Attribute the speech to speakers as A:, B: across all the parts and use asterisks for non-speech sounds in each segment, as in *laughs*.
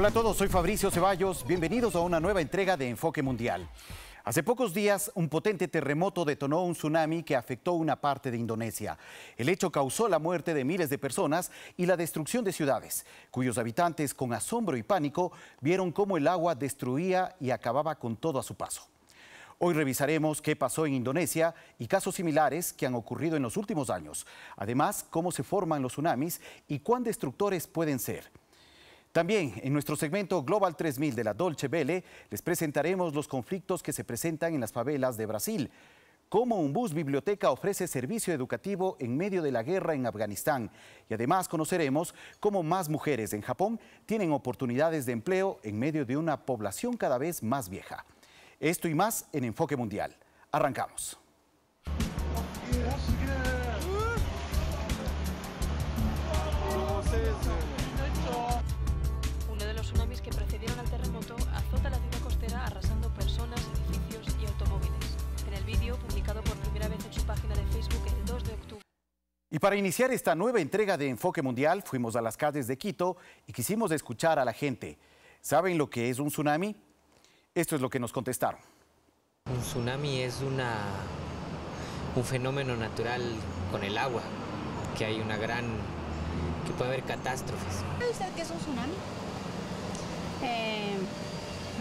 A: Hola a todos, soy Fabricio Ceballos. Bienvenidos a una nueva entrega de Enfoque Mundial. Hace pocos días, un potente terremoto detonó un tsunami que afectó una parte de Indonesia. El hecho causó la muerte de miles de personas y la destrucción de ciudades, cuyos habitantes, con asombro y pánico, vieron cómo el agua destruía y acababa con todo a su paso. Hoy revisaremos qué pasó en Indonesia y casos similares que han ocurrido en los últimos años. Además, cómo se forman los tsunamis y cuán destructores pueden ser. También en nuestro segmento Global 3000 de la Dolce Vele les presentaremos los conflictos que se presentan en las favelas de Brasil, cómo un bus biblioteca ofrece servicio educativo en medio de la guerra en Afganistán y además conoceremos cómo más mujeres en Japón tienen oportunidades de empleo en medio de una población cada vez más vieja. Esto y más en Enfoque Mundial. Arrancamos. Y para iniciar esta nueva entrega de Enfoque Mundial, fuimos a las calles de Quito y quisimos escuchar a la gente. ¿Saben lo que es un tsunami? Esto es lo que nos contestaron.
B: Un tsunami es una, un fenómeno natural con el agua, que hay una gran... que puede haber catástrofes.
C: ¿Sabe usted qué es un tsunami? Eh,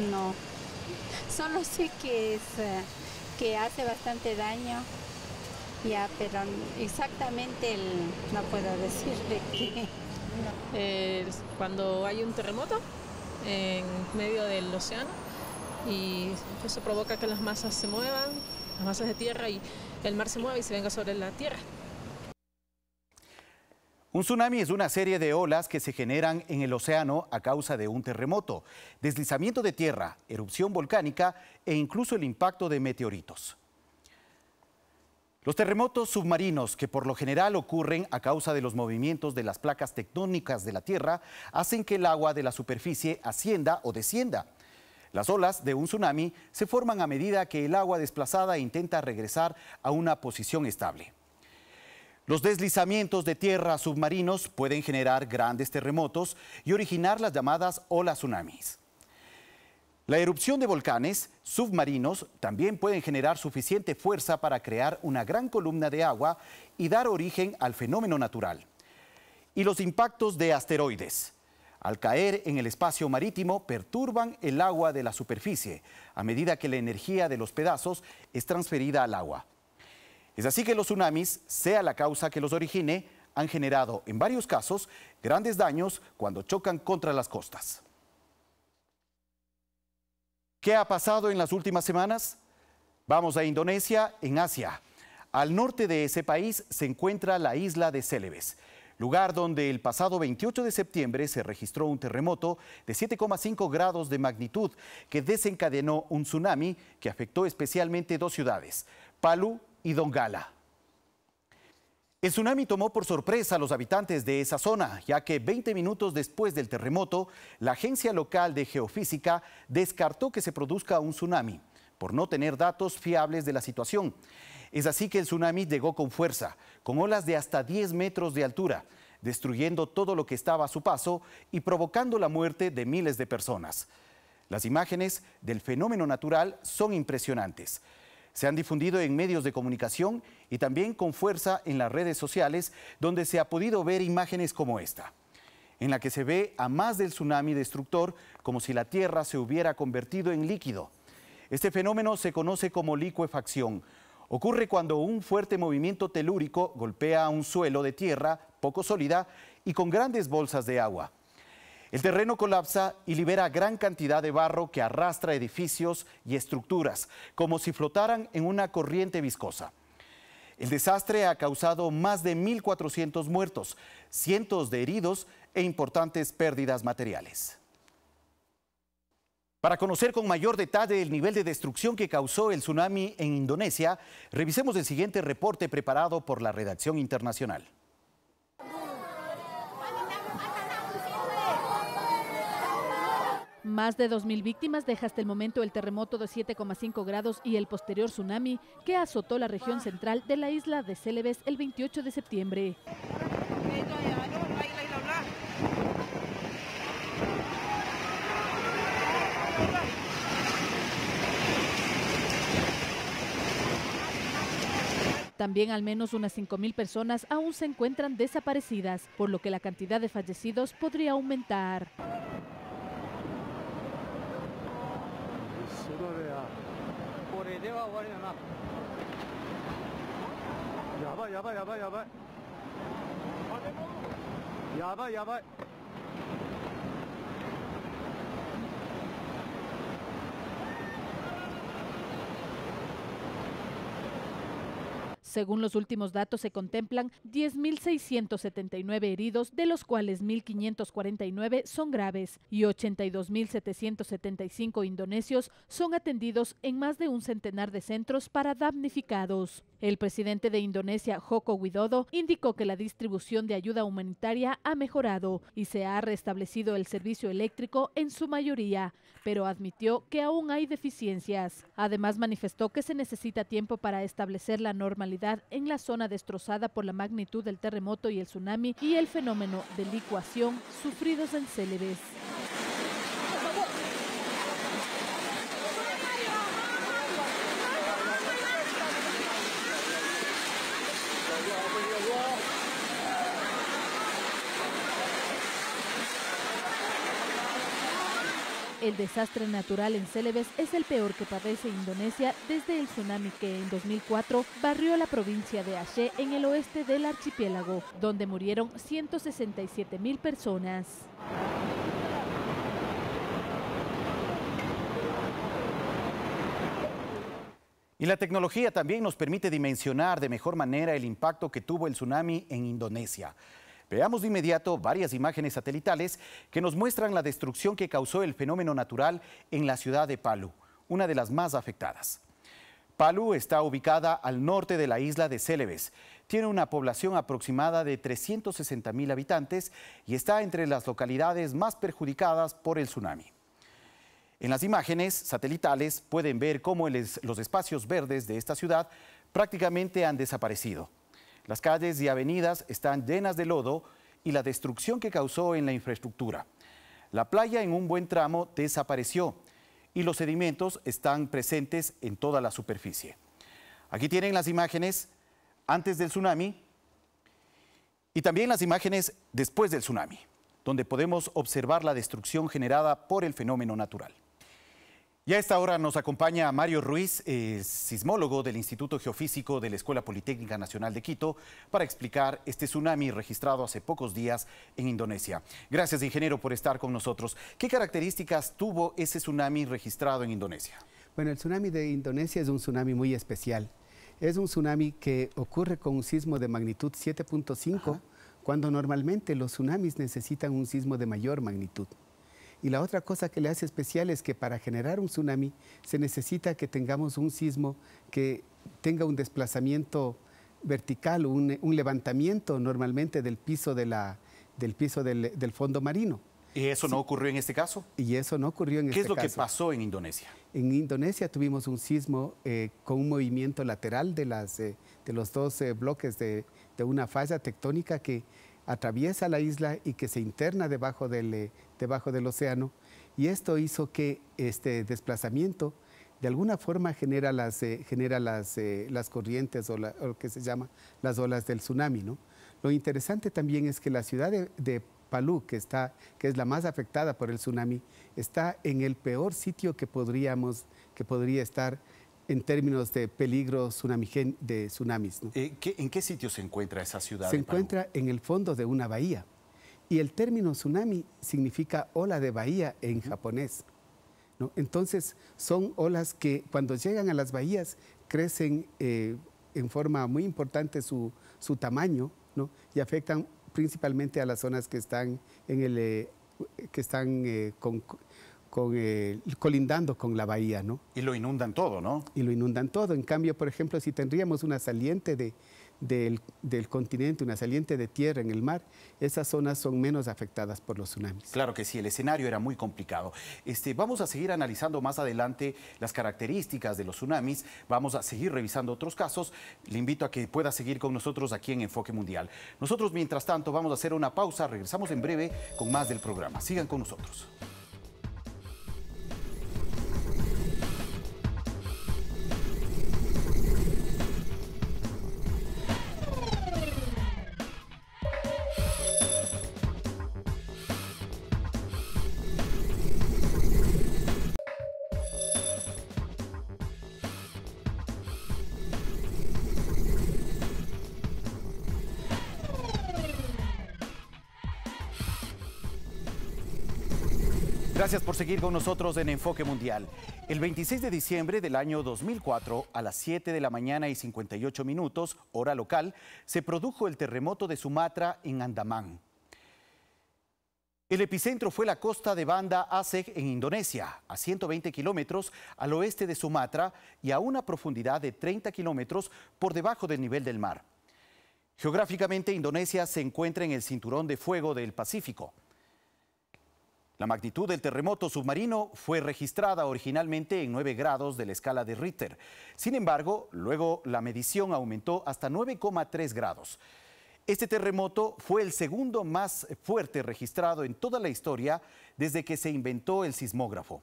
D: no. *laughs* Solo sé que, es, eh, que hace bastante daño ya, pero exactamente no puedo decir que... Eh, cuando hay un terremoto en medio del océano y eso provoca que las masas se muevan, las masas de tierra y el mar se mueva y se venga sobre la tierra.
A: Un tsunami es una serie de olas que se generan en el océano a causa de un terremoto, deslizamiento de tierra, erupción volcánica e incluso el impacto de meteoritos. Los terremotos submarinos, que por lo general ocurren a causa de los movimientos de las placas tectónicas de la Tierra, hacen que el agua de la superficie ascienda o descienda. Las olas de un tsunami se forman a medida que el agua desplazada intenta regresar a una posición estable. Los deslizamientos de tierra submarinos pueden generar grandes terremotos y originar las llamadas olas tsunamis. La erupción de volcanes submarinos también pueden generar suficiente fuerza para crear una gran columna de agua y dar origen al fenómeno natural. Y los impactos de asteroides. Al caer en el espacio marítimo, perturban el agua de la superficie, a medida que la energía de los pedazos es transferida al agua. Es así que los tsunamis, sea la causa que los origine, han generado en varios casos grandes daños cuando chocan contra las costas. ¿Qué ha pasado en las últimas semanas? Vamos a Indonesia, en Asia. Al norte de ese país se encuentra la isla de Celebes, lugar donde el pasado 28 de septiembre se registró un terremoto de 7,5 grados de magnitud que desencadenó un tsunami que afectó especialmente dos ciudades, Palu y Dongala. El tsunami tomó por sorpresa a los habitantes de esa zona, ya que 20 minutos después del terremoto, la Agencia Local de Geofísica descartó que se produzca un tsunami, por no tener datos fiables de la situación. Es así que el tsunami llegó con fuerza, con olas de hasta 10 metros de altura, destruyendo todo lo que estaba a su paso y provocando la muerte de miles de personas. Las imágenes del fenómeno natural son impresionantes. Se han difundido en medios de comunicación y también con fuerza en las redes sociales, donde se ha podido ver imágenes como esta, en la que se ve a más del tsunami destructor como si la Tierra se hubiera convertido en líquido. Este fenómeno se conoce como licuefacción. Ocurre cuando un fuerte movimiento telúrico golpea un suelo de tierra poco sólida y con grandes bolsas de agua. El terreno colapsa y libera gran cantidad de barro que arrastra edificios y estructuras, como si flotaran en una corriente viscosa. El desastre ha causado más de 1.400 muertos, cientos de heridos e importantes pérdidas materiales. Para conocer con mayor detalle el nivel de destrucción que causó el tsunami en Indonesia, revisemos el siguiente reporte preparado por la redacción internacional.
D: Más de 2.000 víctimas deja hasta el momento el terremoto de 7,5 grados y el posterior tsunami que azotó la región ah. central de la isla de Celebes el 28 de septiembre. También al menos unas 5.000 personas aún se encuentran desaparecidas, por lo que la cantidad de fallecidos podría aumentar.
E: れでは終わりだな
C: やばいやばいやばいやばいやばいやばい
D: Según los últimos datos, se contemplan 10.679 heridos, de los cuales 1.549 son graves y 82.775 indonesios son atendidos en más de un centenar de centros para damnificados. El presidente de Indonesia, Joko Widodo, indicó que la distribución de ayuda humanitaria ha mejorado y se ha restablecido el servicio eléctrico en su mayoría, pero admitió que aún hay deficiencias. Además, manifestó que se necesita tiempo para establecer la normalidad en la zona destrozada por la magnitud del terremoto y el tsunami y el fenómeno de licuación sufridos en Celebes. El desastre natural en Celebes es el peor que padece Indonesia desde el tsunami que en 2004 barrió la provincia de Aceh en el oeste del archipiélago, donde murieron 167 mil personas.
A: Y la tecnología también nos permite dimensionar de mejor manera el impacto que tuvo el tsunami en Indonesia. Veamos de inmediato varias imágenes satelitales que nos muestran la destrucción que causó el fenómeno natural en la ciudad de Palu, una de las más afectadas. Palu está ubicada al norte de la isla de Celebes. Tiene una población aproximada de 360 mil habitantes y está entre las localidades más perjudicadas por el tsunami. En las imágenes satelitales pueden ver cómo los espacios verdes de esta ciudad prácticamente han desaparecido. Las calles y avenidas están llenas de lodo y la destrucción que causó en la infraestructura. La playa en un buen tramo desapareció y los sedimentos están presentes en toda la superficie. Aquí tienen las imágenes antes del tsunami y también las imágenes después del tsunami, donde podemos observar la destrucción generada por el fenómeno natural. Y a esta hora nos acompaña Mario Ruiz, eh, sismólogo del Instituto Geofísico de la Escuela Politécnica Nacional de Quito, para explicar este tsunami registrado hace pocos días en Indonesia. Gracias, ingeniero, por estar con nosotros. ¿Qué características tuvo ese tsunami registrado en Indonesia?
F: Bueno, el tsunami de Indonesia es un tsunami muy especial. Es un tsunami que ocurre con un sismo de magnitud 7.5, cuando normalmente los tsunamis necesitan un sismo de mayor magnitud. Y la otra cosa que le hace especial es que para generar un tsunami se necesita que tengamos un sismo que tenga un desplazamiento vertical, un, un levantamiento normalmente del piso, de la, del, piso del, fondo marino.
A: ¿Y eso no ocurrió en este caso?
F: Y eso no ocurrió en este caso. ¿Qué es lo que pasó en Indonesia? En Indonesia tuvimos un sismo eh, con un movimiento lateral de, las, eh, de los dos eh, bloques de, de, una falla tectónica que atraviesa la isla y que se interna debajo del, eh, debajo del océano. Y esto hizo que este desplazamiento de alguna forma genera las, eh, genera las, eh, las corrientes o, lo que se llama las olas del tsunami. ¿no? Lo interesante también es que la ciudad de, Palu, Palú, que, está, que es la más afectada por el tsunami, está en el peor sitio que, podríamos, que podría estar en términos de peligro de tsunamis.
A: Eh, ¿En, qué, sitio se encuentra esa ciudad? Se
F: encuentra en el fondo de una bahía. Y el término tsunami significa ola de bahía en japonés. Entonces, son olas que cuando llegan a las bahías crecen eh, en forma muy importante su, tamaño y afectan principalmente a las zonas que están, en el, eh, que están con, eh, colindando con la bahía, ¿no? Y lo inundan todo, ¿no? Y lo inundan todo. En cambio, por ejemplo, si tendríamos una saliente del, continente, una saliente de tierra en el mar, esas zonas son menos afectadas por los tsunamis.
A: Claro que sí, el escenario era muy complicado. Este, vamos a seguir analizando más adelante las características de los tsunamis, vamos a seguir revisando otros casos. Le invito a que pueda seguir con nosotros aquí en Enfoque Mundial. Nosotros, mientras tanto, vamos a hacer una pausa, regresamos en breve con más del programa. Sigan con nosotros. Gracias por seguir con nosotros en Enfoque Mundial. El 26 de diciembre del año 2004, a las 7 de la mañana y 58 minutos, hora local, se produjo el terremoto de Sumatra en Andamán. El epicentro fue la costa de Banda Aceh en Indonesia, a 120 kilómetros al oeste de Sumatra y a una profundidad de 30 kilómetros por debajo del nivel del mar. Geográficamente, Indonesia se encuentra en el cinturón de fuego del Pacífico. La magnitud del terremoto submarino fue registrada originalmente en 9 grados de la escala de Ritter Sin embargo, luego la medición aumentó hasta 9,3 grados. Este terremoto fue el segundo más fuerte registrado en toda la historia desde que se inventó el sismógrafo.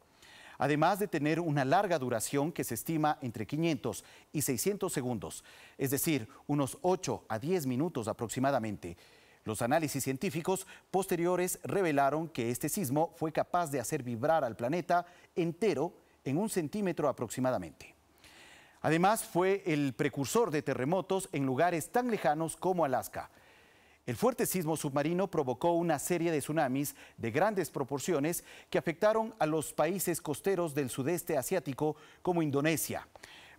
A: Además de tener una larga duración que se estima entre 500 y 600 segundos, es decir, unos 8 a 10 minutos aproximadamente. Los análisis científicos posteriores revelaron que este sismo fue capaz de hacer vibrar al planeta entero en un centímetro aproximadamente. Además, fue el precursor de terremotos en lugares tan lejanos como Alaska. El fuerte sismo submarino provocó una serie de tsunamis de grandes proporciones que afectaron a los países costeros del sudeste asiático como Indonesia,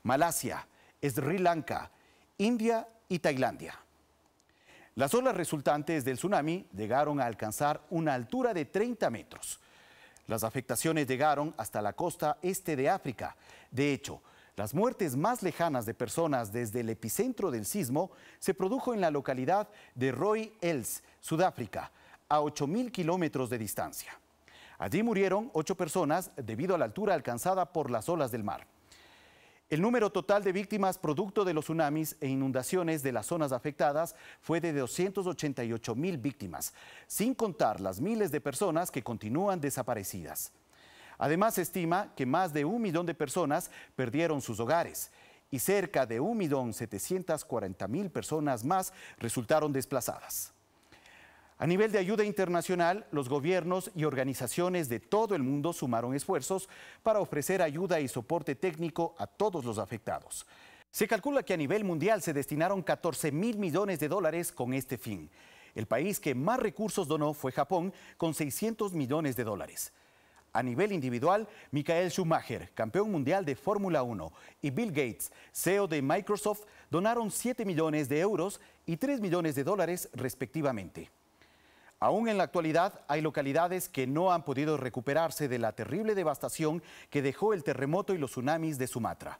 A: Malasia, Sri Lanka, India y Tailandia. Las olas resultantes del tsunami llegaron a alcanzar una altura de 30 metros. Las afectaciones llegaron hasta la costa este de África. De hecho, las muertes más lejanas de personas desde el epicentro del sismo se produjo en la localidad de Roy Els, Sudáfrica, a 8.000 kilómetros de distancia. Allí murieron ocho personas debido a la altura alcanzada por las olas del mar. El número total de víctimas producto de los tsunamis e inundaciones de las zonas afectadas fue de 288 mil víctimas, sin contar las miles de personas que continúan desaparecidas. Además, se estima que más de un millón de personas perdieron sus hogares y cerca de un millón 740 mil personas más resultaron desplazadas. A nivel de ayuda internacional, los gobiernos y organizaciones de todo el mundo sumaron esfuerzos para ofrecer ayuda y soporte técnico a todos los afectados. Se calcula que a nivel mundial se destinaron 14 mil millones de dólares con este fin. El país que más recursos donó fue Japón, con 600 millones de dólares. A nivel individual, Michael Schumacher, campeón mundial de Fórmula 1, y Bill Gates, CEO de Microsoft, donaron 7 millones de euros y 3 millones de dólares respectivamente. Aún en la actualidad hay localidades que no han podido recuperarse de la terrible devastación que dejó el terremoto y los tsunamis de Sumatra.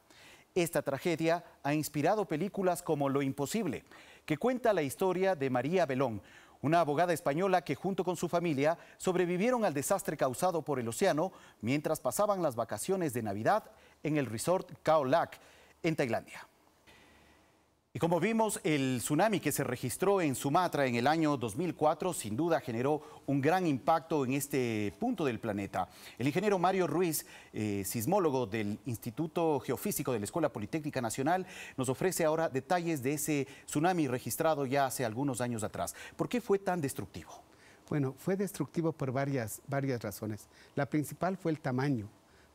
A: Esta tragedia ha inspirado películas como Lo Imposible, que cuenta la historia de María Belón, una abogada española que junto con su familia sobrevivieron al desastre causado por el océano mientras pasaban las vacaciones de Navidad en el resort Khao Lak, en Tailandia. Y como vimos, el tsunami que se registró en Sumatra en el año 2004 sin duda generó un gran impacto en este punto del planeta. El ingeniero Mario Ruiz, eh, sismólogo del Instituto Geofísico de la Escuela Politécnica Nacional, nos ofrece ahora detalles de ese tsunami registrado ya hace algunos años atrás. ¿Por qué fue tan destructivo?
F: Bueno, fue destructivo por varias, varias razones. La principal fue el tamaño.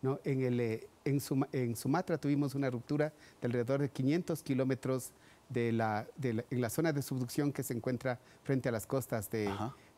F: ¿no? En, el, eh, en, en Sumatra tuvimos una ruptura de alrededor de 500 kilómetros de la, de la, en la zona de subducción que se encuentra frente a las costas de,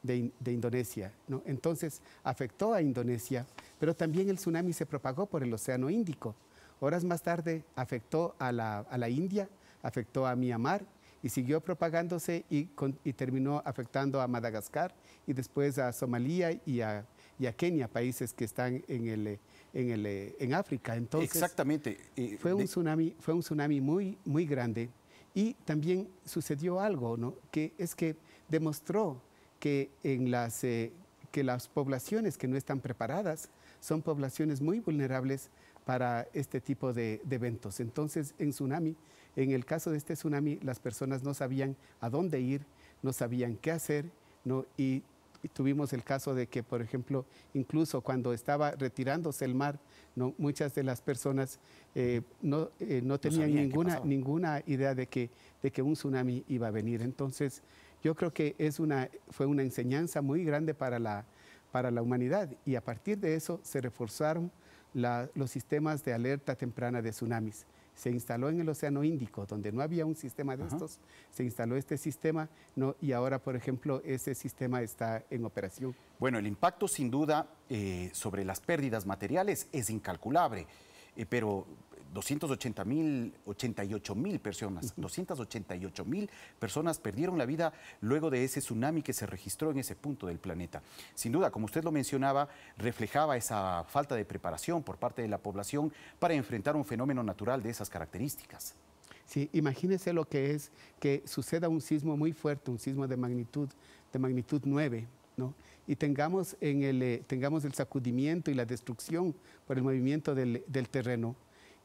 F: de, Indonesia. ¿no? Entonces afectó a Indonesia, pero también el tsunami se propagó por el Océano Índico. Horas más tarde afectó a la, a la India, afectó a Myanmar y siguió propagándose y, y, terminó afectando a Madagascar y después a Somalia y a, y a Kenia, países que están en, el, en, el, en África. Entonces,
A: Exactamente.
F: fue, un tsunami, fue un tsunami muy, muy grande y también sucedió algo, ¿no? que es que demostró que, en las, eh, que las poblaciones que no están preparadas son poblaciones muy vulnerables para este tipo de, eventos. Entonces, en tsunami, en el caso de este tsunami, las personas no sabían a dónde ir, no sabían qué hacer, ¿no? y tuvimos el caso de que, por ejemplo, incluso cuando estaba retirándose el mar, muchas de las personas eh, eh, no, tenían ninguna, idea de que, un tsunami iba a venir. Entonces, yo creo que es una, fue una enseñanza muy grande para la, humanidad y a partir de eso se reforzaron los sistemas de alerta temprana de tsunamis se instaló en el Océano Índico, donde no había un sistema de estos, se instaló este sistema y ahora, por ejemplo, ese sistema está en operación.
A: Bueno, el impacto sin duda eh, sobre las pérdidas materiales es incalculable, eh, pero 280 mil, 88 mil personas, 288 mil personas perdieron la vida luego de ese tsunami que se registró en ese punto del planeta. Sin duda, como usted lo mencionaba, reflejaba esa falta de preparación por parte de la población para enfrentar un fenómeno natural de esas características.
F: Sí, imagínese lo que es que suceda un sismo muy fuerte, un sismo de magnitud, de magnitud 9, ¿no? y eh, tengamos, el, sacudimiento y la destrucción por el movimiento del terreno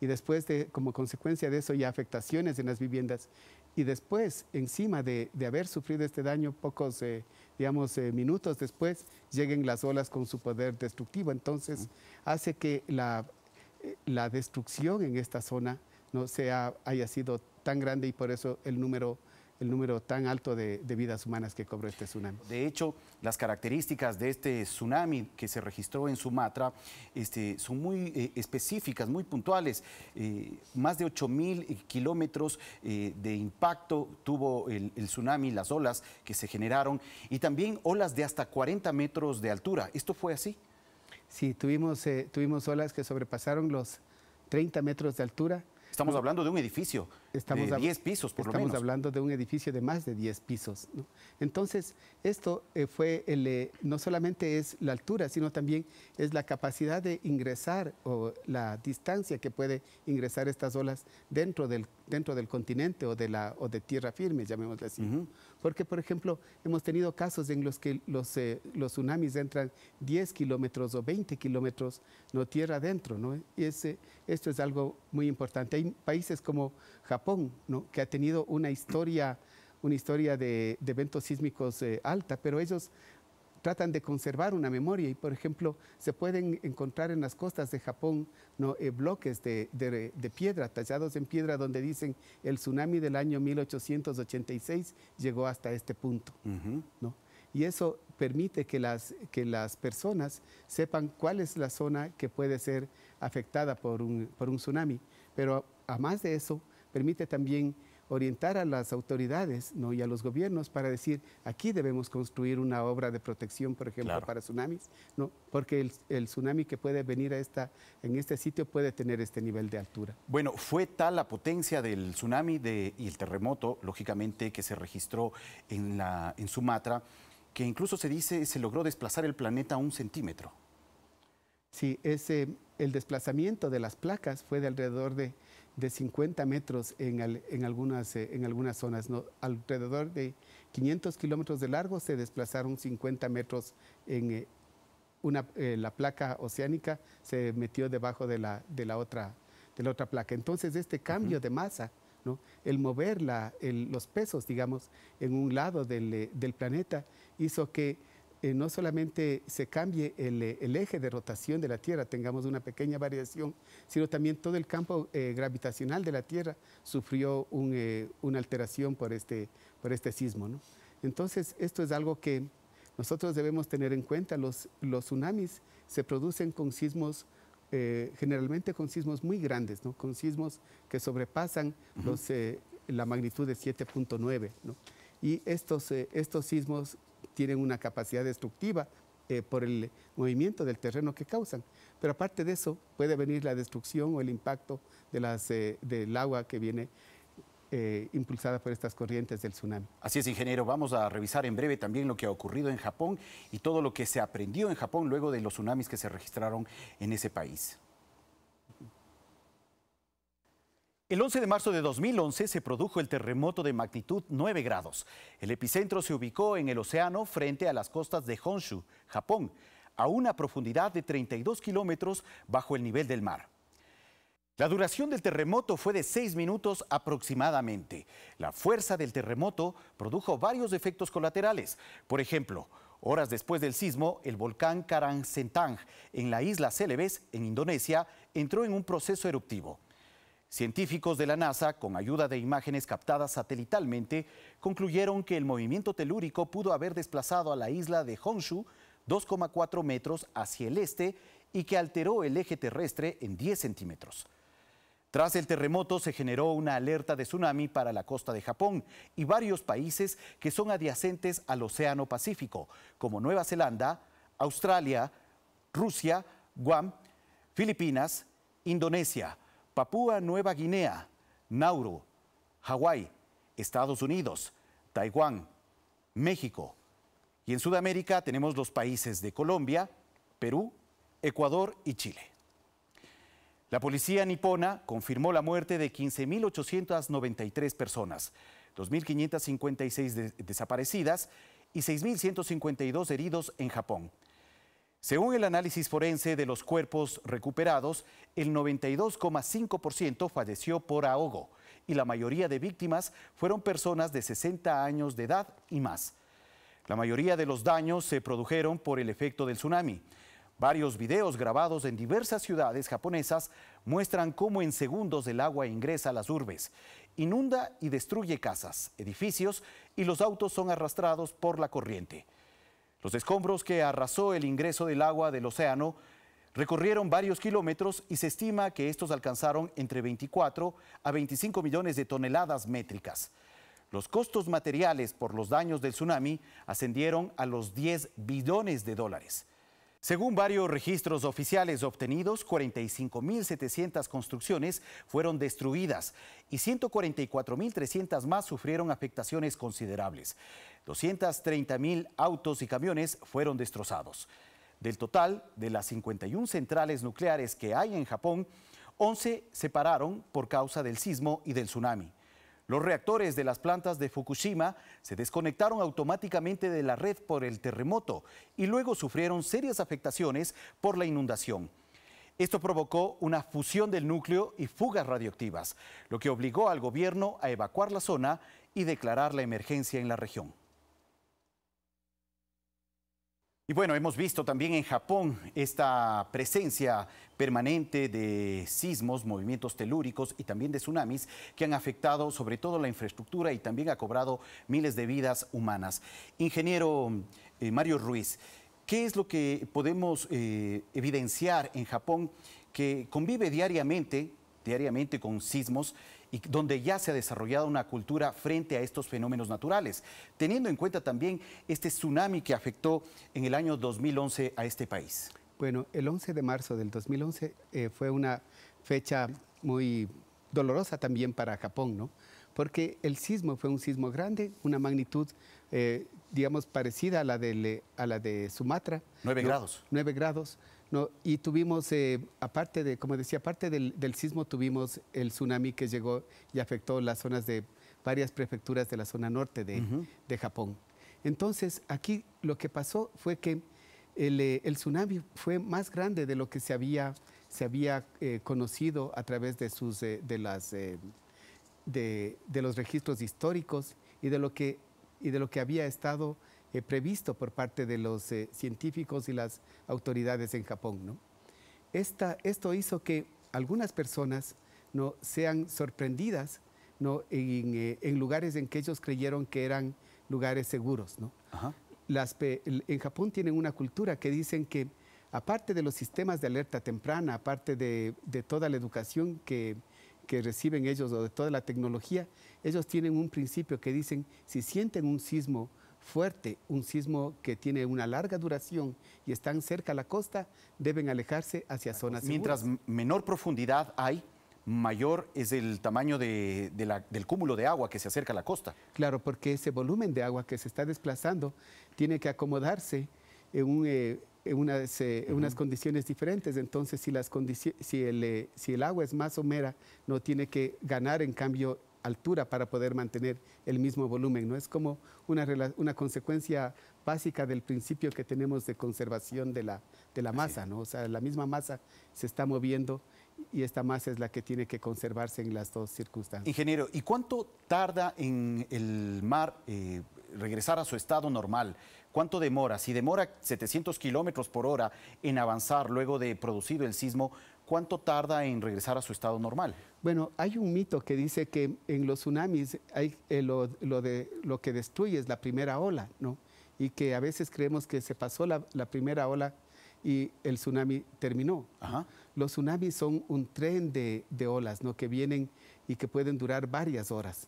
F: y después de, como consecuencia de eso ya afectaciones en las viviendas y después, encima de, haber sufrido este daño, pocos, eh, digamos, eh, minutos después, lleguen las olas con su poder destructivo. Entonces, hace que la, eh, la destrucción en esta zona no sea, haya sido tan grande y por eso el número el número tan alto de, vidas humanas que cobró este tsunami. De hecho, las características de este tsunami que se registró en Sumatra este, son
A: muy eh, específicas, muy puntuales. Eh, más de 8.000 kilómetros eh, de impacto tuvo el, tsunami, las olas que se generaron y también
F: olas de hasta 40 metros de altura. ¿Esto fue así? Sí, tuvimos, tuvimos olas que sobrepasaron los 30 metros de altura
A: Estamos hablando de un edificio
F: de 10 pisos, por lo menos. Estamos hablando de un edificio de más de 10 pisos. Entonces, esto eh, fue, el, eh, no solamente es la altura, sino también es la capacidad de ingresar o la distancia que puede ingresar estas olas dentro del dentro del continente o de, la, o de tierra firme, llamémosle así. Porque, por ejemplo, hemos tenido casos en los que los, eh, los tsunamis entran 10 kilómetros o 20 kilómetros no tierra adentro, ¿no? Y ese, esto es algo muy importante. Hay países como Japón, ¿no? Que ha tenido una historia una historia de, eventos sísmicos eh, alta, pero ellos tratan de conservar una memoria y, por ejemplo, se pueden encontrar en las costas de Japón eh, bloques de, piedra, tallados en piedra, donde dicen el tsunami del año 1886 llegó hasta este punto. Y eso permite que las, que las personas sepan cuál es la zona que puede ser afectada por un tsunami. Pero además de eso, permite también orientar a las autoridades ¿no? y a los gobiernos para decir, aquí debemos construir una obra de protección, por ejemplo, para tsunamis, ¿no? porque el, tsunami que puede venir a esta, en este sitio puede tener este nivel de altura.
A: Bueno, fue tal la potencia del tsunami de, y el terremoto, lógicamente, que se registró en, la, en Sumatra, que incluso
F: se dice se logró desplazar el planeta a un centímetro. Sí, ese, el desplazamiento de las placas fue de alrededor de de 50 metros en, algunas, eh, en algunas zonas. Alrededor de 500 kilómetros de largo se desplazaron 50 metros en eh, eh, la placa oceánica, se metió debajo de la, de la, otra, de la otra placa. Entonces este cambio de masa, ¿no? el mover los pesos, digamos, en un lado del, del planeta, hizo que eh, no solamente se cambie eh, el, eje de rotación de la Tierra, tengamos una pequeña variación, sino también todo el campo eh, gravitacional de la Tierra sufrió una alteración por este, por este sismo. Entonces, esto es algo que nosotros debemos tener en cuenta. Los, los tsunamis se producen con sismos, generalmente con sismos muy grandes, ¿no? con sismos que sobrepasan la magnitud de 7.9. Y estos, estos sismos tienen una capacidad destructiva eh, por el movimiento del terreno que causan. Pero aparte de eso, puede venir la destrucción o el impacto de las, eh, del agua que viene eh, impulsada por estas corrientes del tsunami.
A: Así es, ingeniero. Vamos a revisar en breve también lo que ha ocurrido en Japón y todo lo que se aprendió en Japón luego de los tsunamis que se registraron en ese país. El 11 de marzo de 2011 se produjo el terremoto de magnitud 9 grados. El epicentro se ubicó en el océano frente a las costas de Honshu, Japón, a una profundidad de 32 kilómetros bajo el nivel del mar. La duración del terremoto fue de 6 minutos aproximadamente. La fuerza del terremoto produjo varios efectos colaterales. Por ejemplo, horas después del sismo, el volcán Karang Sentang en la isla Celebes, en Indonesia, entró en un proceso eruptivo. Científicos de la NASA, con ayuda de imágenes captadas satelitalmente, concluyeron que el movimiento telúrico pudo haber desplazado a la isla de Honshu 2,4 metros hacia el este y que alteró el eje terrestre en 10 centímetros. Tras el terremoto se generó una alerta de tsunami para la costa de Japón y varios países que son adyacentes al Océano Pacífico, como Nueva Zelanda, Australia, Rusia, Guam, Filipinas, Indonesia. Papúa Nueva Guinea, Nauru, Hawái, Estados Unidos, Taiwán, México. Y en Sudamérica tenemos los países de Colombia, Perú, Ecuador y Chile. La policía nipona confirmó la muerte de 15.893 personas, 2.556 desaparecidas y 6.152 heridos en Japón. Según el análisis forense de los cuerpos recuperados, el 92,5% falleció por ahogo y la mayoría de víctimas fueron personas de 60 años de edad y más. La mayoría de los daños se produjeron por el efecto del tsunami. Varios videos grabados en diversas ciudades japonesas muestran cómo en segundos el agua ingresa a las urbes, inunda y destruye casas, edificios y los autos son arrastrados por la corriente. Los escombros que arrasó el ingreso del agua del océano recorrieron varios kilómetros y se estima que estos alcanzaron entre 24 a 25 millones de toneladas métricas. Los costos materiales por los daños del tsunami ascendieron a los 10 billones de dólares. Según varios registros oficiales obtenidos, 45.700 construcciones fueron destruidas y 144.300 más sufrieron afectaciones considerables. 230 mil autos y camiones fueron destrozados. Del total de las 51 centrales nucleares que hay en Japón, 11 se pararon por causa del sismo y del tsunami. Los reactores de las plantas de Fukushima se desconectaron automáticamente de la red por el terremoto y luego sufrieron serias afectaciones por la inundación. Esto provocó una fusión del núcleo y fugas radioactivas, lo que obligó al gobierno a evacuar la zona y declarar la emergencia en la región. Y bueno, hemos visto también en Japón esta presencia permanente de sismos, movimientos telúricos y también de tsunamis que han afectado sobre todo la infraestructura y también ha cobrado miles de vidas humanas. Ingeniero eh, Mario Ruiz, ¿qué es lo que podemos eh, evidenciar en Japón que convive diariamente, diariamente con sismos y donde ya se ha desarrollado una cultura frente a estos fenómenos naturales, teniendo en cuenta también este tsunami que afectó
F: en el año 2011 a este país. Bueno, el 11 de marzo del 2011 eh, fue una fecha muy dolorosa también para Japón, ¿no? Porque el sismo fue un sismo grande, una magnitud, eh, digamos, parecida a la, de, eh, a la de Sumatra. Nueve grados. Nueve grados y tuvimos, eh, aparte de, como decía, aparte del, sismo, tuvimos el tsunami que llegó y afectó las zonas de varias prefecturas de la zona norte de, Japón. Entonces, aquí lo que pasó fue que eh, el, tsunami fue más grande de lo que se había, eh, conocido a través de, sus, de, las, los registros históricos y y de lo que había estado eh, previsto por parte de los eh, científicos y las autoridades en Japón. ¿no? Esta, esto hizo que algunas personas ¿no? sean sorprendidas ¿no? En, eh, lugares en que ellos creyeron que eran lugares seguros. ¿no? Ajá. en Japón tienen una cultura que dicen que aparte de los sistemas de alerta temprana, aparte de, de toda la educación que, que reciben ellos o de toda la tecnología, ellos tienen un principio que dicen, si sienten un sismo fuerte, un sismo que tiene una larga duración y están cerca a la costa, deben alejarse hacia zonas Mientras menor profundidad hay, mayor es el tamaño del cúmulo de
A: agua que se acerca a la costa.
F: Claro, porque ese volumen de agua que se está desplazando tiene que acomodarse en, eh, unas, eh, condiciones diferentes. Entonces, si, las el, eh, si el agua es más somera, no tiene que ganar, en cambio, altura para poder mantener el mismo volumen. No es como una, una consecuencia básica del principio que tenemos de conservación de la, de la masa, ¿no? O sea, la misma masa se está moviendo y esta masa es la que tiene que conservarse en las dos circunstancias.
A: Ingeniero, ¿y cuánto tarda en el mar eh, regresar a su estado normal? ¿Cuánto demora? Si demora 700 kilómetros por hora en avanzar luego de producido el sismo,
F: ¿cuánto tarda en regresar a su estado normal? Bueno, hay un mito que dice que en los tsunamis hay, eh, lo, de, lo que destruye es la primera ola, ¿no? Y que a veces creemos que se pasó la, primera ola y el tsunami terminó. Los tsunamis son un tren de, olas, ¿no? Que vienen y que pueden durar varias horas.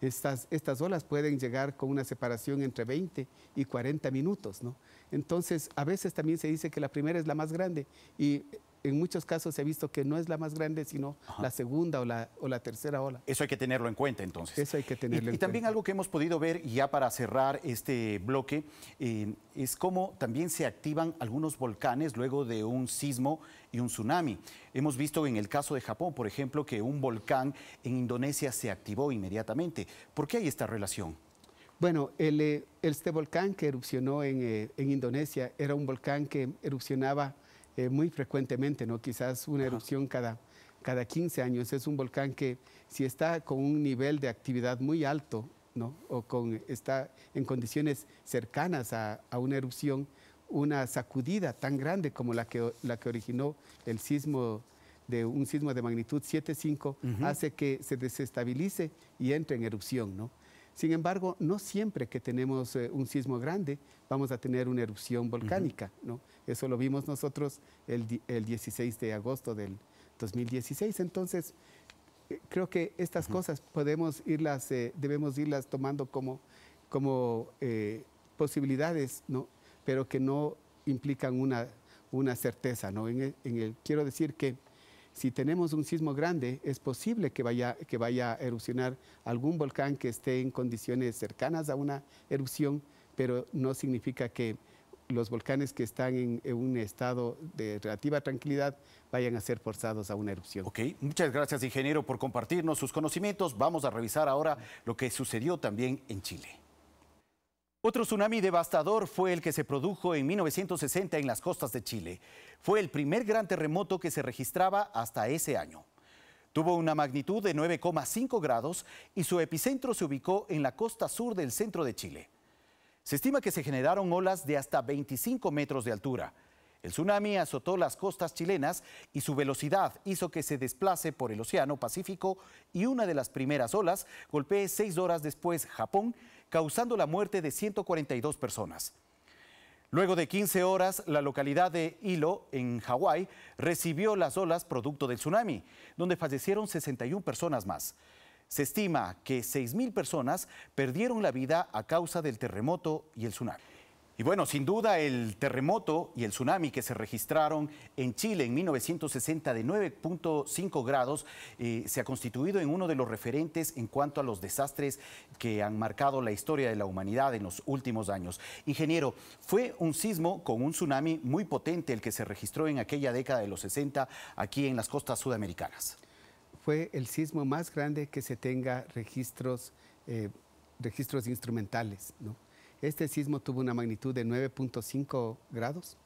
F: Estas, estas olas pueden llegar con una separación entre 20 y 40 minutos, ¿no? Entonces, a veces también se dice que la primera es la más grande y en muchos casos se ha visto que no es la más grande, sino la segunda o la, o la, tercera ola.
A: Eso hay que tenerlo en cuenta entonces. Eso hay que tenerlo y, cuenta. y también algo que hemos podido ver, ya para cerrar este bloque, eh, es cómo también se activan algunos volcanes luego de un sismo y un tsunami. Hemos visto en el caso de Japón, por ejemplo, que un volcán en Indonesia se activó
F: inmediatamente. ¿Por qué hay esta relación? Bueno, el, eh, este volcán que erupcionó en, eh, en Indonesia era un volcán que erupcionaba eh, muy frecuentemente, ¿no? Quizás una erupción cada, cada 15 años. Es un volcán que si está con un nivel de actividad muy alto, ¿no? O con, está en condiciones cercanas a, una erupción, una sacudida tan grande como la que, la que originó el sismo de un sismo de magnitud 7.5 hace que se desestabilice y entre en erupción, ¿no? Sin embargo, no siempre que tenemos eh, un sismo grande vamos a tener una erupción volcánica, ¿no? Eso lo vimos nosotros el, 16 de agosto del 2016. Entonces, eh, creo que estas cosas podemos irlas, eh, debemos irlas tomando como, como eh, posibilidades, ¿no? pero que no implican una, una certeza. ¿no? En el, quiero decir que si tenemos un sismo grande, es posible que vaya, que vaya a erupcionar algún volcán que esté en condiciones cercanas a una erupción, pero no significa que los volcanes que están en, un estado de relativa tranquilidad vayan a ser forzados a una erupción. muchas gracias ingeniero por compartirnos sus conocimientos. Vamos a
A: revisar ahora lo que sucedió también en Chile. Otro tsunami devastador fue el que se produjo en 1960 en las costas de Chile. Fue el primer gran terremoto que se registraba hasta ese año. Tuvo una magnitud de 9,5 grados y su epicentro se ubicó en la costa sur del centro de Chile. Se estima que se generaron olas de hasta 25 metros de altura. El tsunami azotó las costas chilenas y su velocidad hizo que se desplace por el Océano Pacífico y una de las primeras olas golpee seis horas después Japón, causando la muerte de 142 personas. Luego de 15 horas, la localidad de Hilo, en Hawái, recibió las olas producto del tsunami, donde fallecieron 61 personas más. Se estima que 6.000 personas perdieron la vida a causa del terremoto y el tsunami. Y bueno, sin duda el terremoto y el tsunami que se registraron en Chile en 1960 de 9.5 grados eh, se ha constituido en uno de los referentes en cuanto a los desastres que han marcado la historia de la humanidad en los últimos años. Ingeniero, fue un sismo con un tsunami muy potente el que se registró en aquella década de los 60
F: aquí en las costas sudamericanas fue el sismo más grande que se tenga registros, eh, registros instrumentales. Este sismo tuvo una magnitud de 9.5 grados.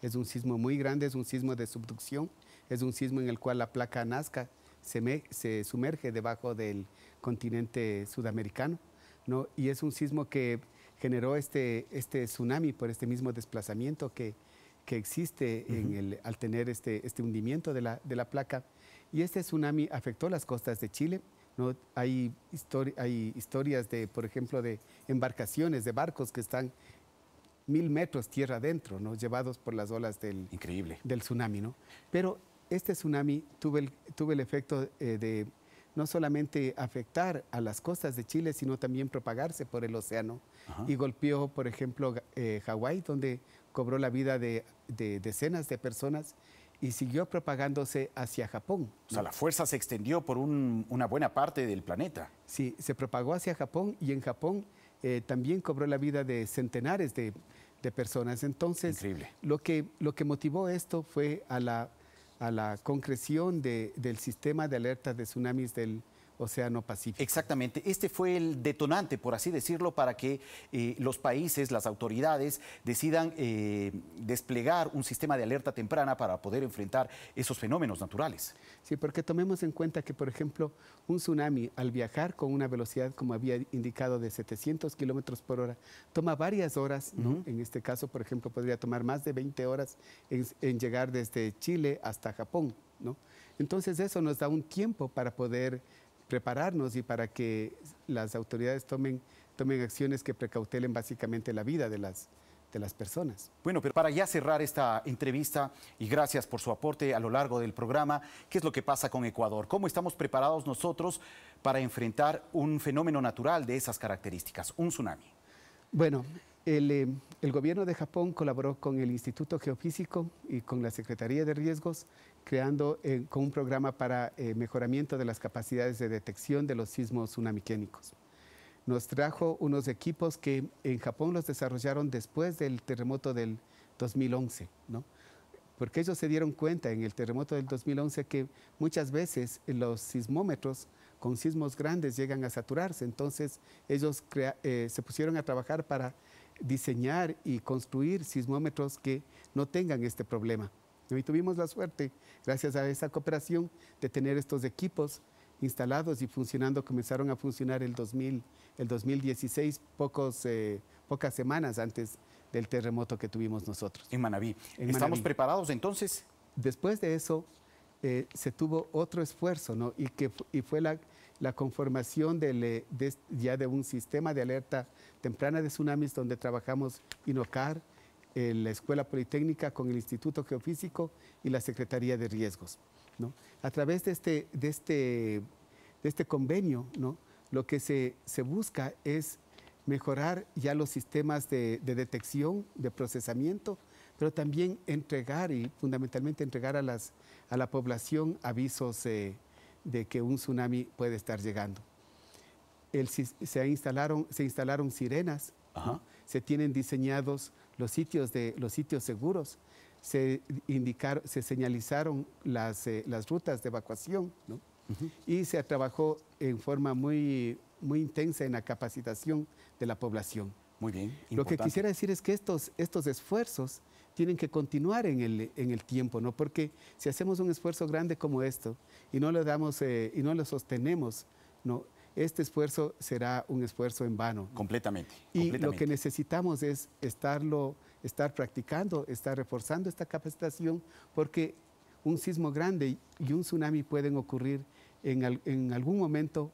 F: Es un sismo muy grande, es un sismo de subducción, es un sismo en el cual la placa Nazca se, sumerge debajo del continente sudamericano. Y es un sismo que generó este, este tsunami por este mismo desplazamiento que, existe al tener este, este, hundimiento de la placa. Y este tsunami afectó las costas de Chile. ¿no? Hay, historias de, por ejemplo, de embarcaciones, de barcos que están mil metros tierra adentro, ¿no? llevados por las olas del, tsunami. ¿no? Pero este tsunami tuvo el, efecto eh, de no solamente afectar a las costas de Chile, sino también propagarse por el océano. Y golpeó, por ejemplo, eh, Hawái, donde cobró la vida de, de, decenas de personas y siguió propagándose hacia Japón. O sea, la fuerza se extendió por una buena parte del planeta. Sí, se propagó hacia Japón y en Japón eh, también cobró la vida de centenares de, personas. Entonces, Increíble. Lo, que, lo que motivó esto fue a la, a la concreción del sistema de alertas de tsunamis del, Océano Pacífico. Exactamente. Este fue el detonante, por así decirlo, para que eh, los países, las autoridades,
A: decidan eh, desplegar un sistema de alerta temprana para poder enfrentar
F: esos fenómenos naturales. Sí, porque tomemos en cuenta que, por ejemplo, un tsunami al viajar con una velocidad, como había indicado, de 700 kilómetros por hora, toma varias horas, ¿no? En este caso, por ejemplo, podría tomar más de 20 horas en, en llegar desde Chile hasta Japón, ¿no? Entonces eso nos da un tiempo para poder prepararnos y para que las autoridades tomen, tomen acciones que precautelen básicamente la vida de las, de las personas.
A: Bueno, pero para ya cerrar esta entrevista y gracias por su aporte a lo largo del programa, ¿qué es lo que pasa con Ecuador? ¿Cómo estamos preparados nosotros para enfrentar un fenómeno natural de esas características, un tsunami?
F: Bueno, el, eh, el gobierno de Japón colaboró con el Instituto Geofísico y con la Secretaría de Riesgos creando eh, con un programa para eh, mejoramiento de las capacidades de detección de los sismos tsunamiquénicos. Nos trajo unos equipos que en Japón los desarrollaron después del terremoto del 2011, ¿no? porque ellos se dieron cuenta en el terremoto del 2011 que muchas veces los sismómetros con sismos grandes llegan a saturarse, entonces ellos eh, se pusieron a trabajar para diseñar y construir sismómetros que no tengan este problema. Y tuvimos la suerte, gracias a esa cooperación, de tener estos equipos instalados y funcionando, comenzaron a funcionar el, 2000, el 2016, pocos, eh, pocas semanas antes del terremoto que tuvimos nosotros. En Manabí. ¿Estamos preparados entonces? Después de eso eh, se tuvo otro esfuerzo, ¿no? Y, que, y fue la, la conformación eh, de, ya de un sistema de alerta temprana de tsunamis donde trabajamos INOCAR, eh, la Escuela Politécnica con el Instituto Geofísico y la Secretaría de Riesgos. ¿no? A través de este, de este, de este convenio, ¿no? lo que se, se, busca es mejorar ya los sistemas de, detección, de procesamiento, pero también entregar y fundamentalmente entregar a, las, a la población avisos eh, de que un tsunami puede estar llegando. se, instalaron, se instalaron sirenas, se tienen diseñados los sitios, de, los sitios seguros, se, indicaron, se señalizaron las, eh, las rutas de evacuación y se trabajó en forma muy, muy intensa en la capacitación de la población. Muy bien. Lo que quisiera decir es que estos, estos esfuerzos tienen que continuar en el, en el tiempo, ¿no? Porque si hacemos un esfuerzo grande como esto y no lo damos eh, y no lo sostenemos, ¿no? este esfuerzo será un esfuerzo en vano. Completamente. Y lo que necesitamos es estarlo, estar practicando, estar reforzando esta capacitación, porque un sismo grande y un tsunami pueden ocurrir en, algún momento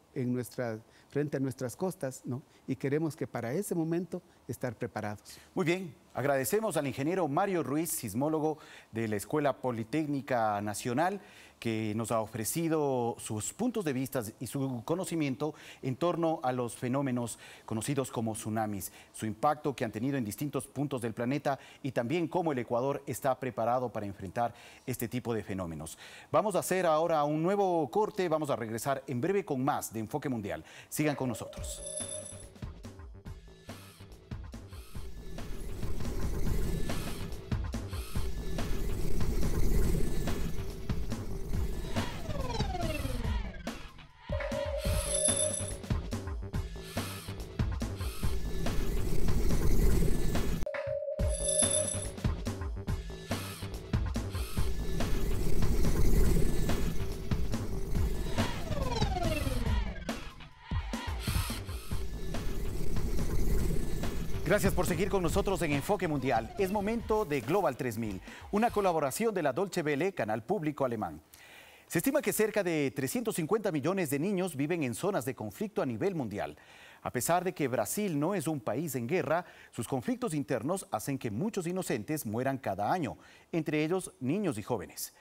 F: frente a nuestras costas, ¿no? Y queremos que para ese momento estar preparados. Muy
A: bien, agradecemos al ingeniero Mario Ruiz, sismólogo de la Escuela Politécnica Nacional, que nos ha ofrecido sus puntos de vista y su conocimiento en torno a los fenómenos conocidos como tsunamis, su impacto que han tenido en distintos puntos del planeta y también cómo el Ecuador está preparado para enfrentar este tipo de fenómenos. Vamos a hacer ahora un nuevo corte, vamos a regresar en breve con más de Enfoque Mundial. Sigan con nosotros. Gracias por seguir con nosotros en Enfoque Mundial. Es momento de Global 3000, una colaboración de la Dolce Welle, canal público alemán. Se estima que cerca de 350 millones de niños viven en zonas de conflicto a nivel mundial. A pesar de que Brasil no es un país en guerra, sus conflictos internos hacen que muchos inocentes mueran cada año, entre ellos niños y jóvenes.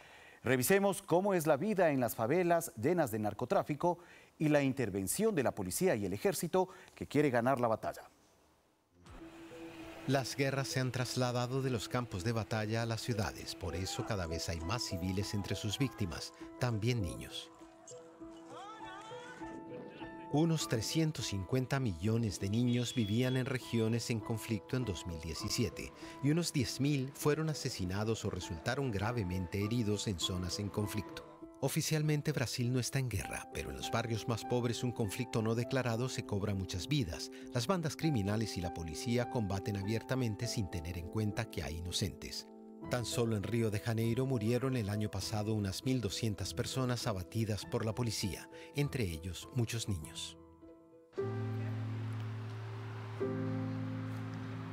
A: Revisemos cómo es la vida en las favelas llenas de narcotráfico y la intervención de la policía y el ejército que quiere ganar la batalla.
G: Las guerras se han trasladado de los campos de batalla a las ciudades, por eso cada vez hay más civiles entre sus víctimas, también niños. Unos 350 millones de niños vivían en regiones en conflicto en 2017 y unos 10.000 fueron asesinados o resultaron gravemente heridos en zonas en conflicto. Oficialmente Brasil no está en guerra, pero en los barrios más pobres un conflicto no declarado se cobra muchas vidas. Las bandas criminales y la policía combaten abiertamente sin tener en cuenta que hay inocentes. Tan solo en Río de Janeiro murieron el año pasado unas 1.200 personas abatidas por la policía, entre ellos muchos niños.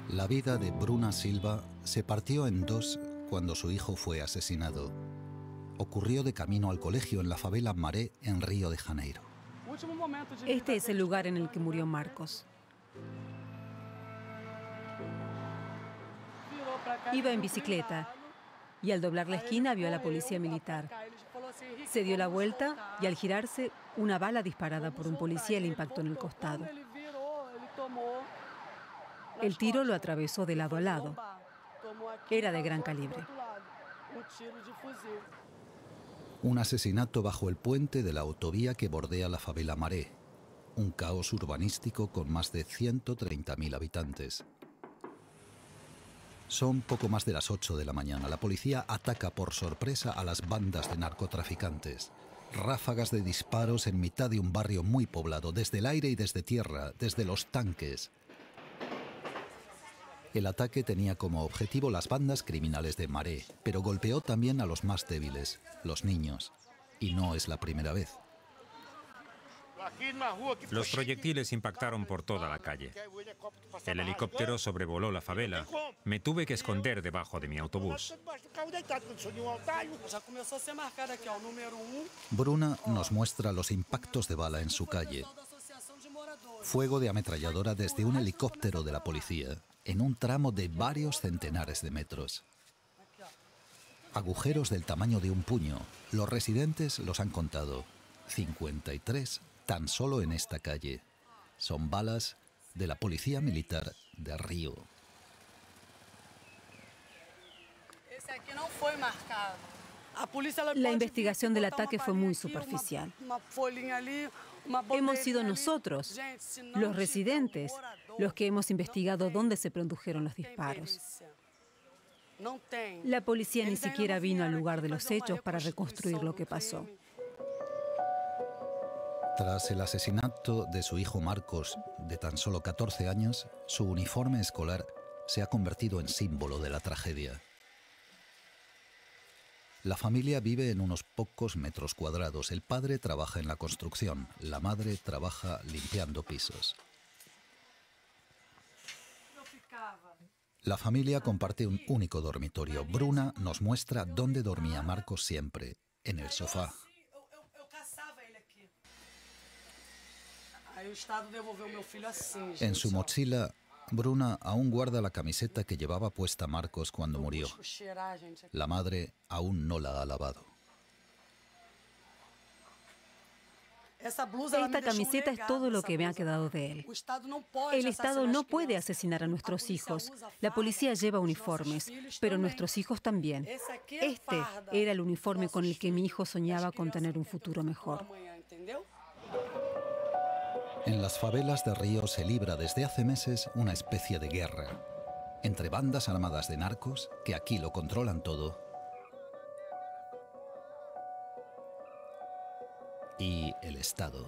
H: La vida de Bruna Silva se partió en dos cuando su hijo fue asesinado ocurrió de camino al colegio en la favela Maré, en Río de Janeiro.
C: Este es el lugar en el que murió Marcos.
E: Iba en bicicleta
C: y al doblar la esquina vio a la policía militar. Se dio la vuelta y al girarse, una bala disparada por un policía le impactó en el costado. El tiro lo atravesó de lado a lado. Era de gran calibre.
H: Un asesinato bajo el puente de la autovía que bordea la favela Maré. Un caos urbanístico con más de 130.000 habitantes. Son poco más de las 8 de la mañana. La policía ataca por sorpresa a las bandas de narcotraficantes. Ráfagas de disparos en mitad de un barrio muy poblado, desde el aire y desde tierra, desde los tanques. El ataque tenía como objetivo las bandas criminales de Maré, pero golpeó también a los más débiles,
I: los niños. Y no es la primera vez. Los proyectiles impactaron por toda la calle.
F: El helicóptero
I: sobrevoló la favela. Me tuve que esconder debajo de mi autobús.
H: Bruna nos muestra los impactos de bala en su calle. Fuego de ametralladora desde un helicóptero de la policía en un tramo de varios centenares de metros. Agujeros del tamaño de un puño. Los residentes los han contado. 53 tan solo en esta calle. Son balas de la Policía Militar de Río.
C: La investigación del ataque fue muy superficial hemos sido nosotros, los residentes, los que hemos investigado dónde se produjeron los disparos. La policía ni siquiera vino al lugar de los hechos para reconstruir lo que pasó.
H: Tras el asesinato de su hijo Marcos, de tan solo 14 años, su uniforme escolar se ha convertido en símbolo de la tragedia. La familia vive en unos pocos metros cuadrados. El padre trabaja en la construcción, la madre trabaja limpiando pisos. La familia comparte un único dormitorio. Bruna nos muestra dónde dormía Marco siempre, en el sofá. En su mochila Bruna aún guarda la camiseta que llevaba puesta Marcos cuando murió. La madre aún no la ha lavado.
E: Esta camiseta es todo lo que me ha quedado de él.
C: El Estado no puede asesinar a nuestros hijos. La policía lleva uniformes, pero nuestros hijos también. Este era el uniforme con el que mi hijo soñaba con tener un futuro mejor.
H: En las favelas de Río se libra desde hace meses una especie de guerra entre bandas armadas de narcos que aquí lo controlan todo y el Estado.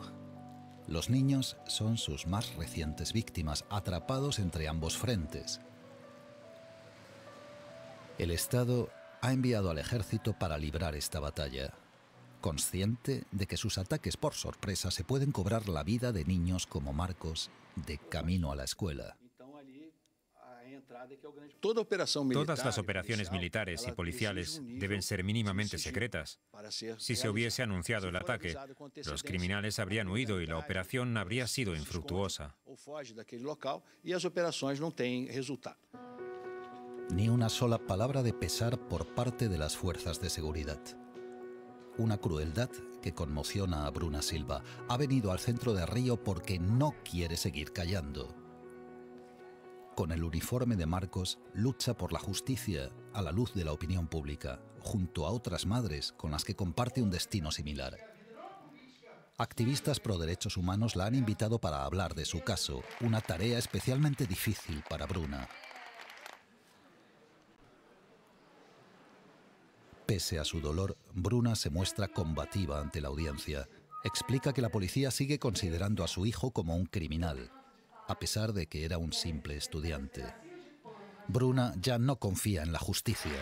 H: Los niños son sus más recientes víctimas, atrapados entre ambos frentes. El Estado ha enviado al ejército para librar esta batalla consciente de que sus ataques por sorpresa se pueden cobrar la vida de niños
I: como Marcos de camino a la escuela. Todas las operaciones militares y policiales deben ser mínimamente secretas. Si se hubiese anunciado el ataque, los criminales habrían huido y la operación habría sido infructuosa.
H: E Ni una sola palabra de pesar por parte de las fuerzas de seguridad. Una crueldad que conmociona a Bruna Silva. Ha venido al centro de Río porque no quiere seguir callando. Con el uniforme de Marcos, lucha por la justicia a la luz de la opinión pública, junto a otras madres con las que comparte un destino similar. Activistas pro derechos humanos la han invitado para hablar de su caso, una tarea especialmente difícil para Bruna. Pese a su dolor, Bruna se muestra combativa ante la audiencia. Explica que la policía sigue considerando a su hijo como un criminal, a pesar de que era un simple estudiante. Bruna ya no confía en la justicia.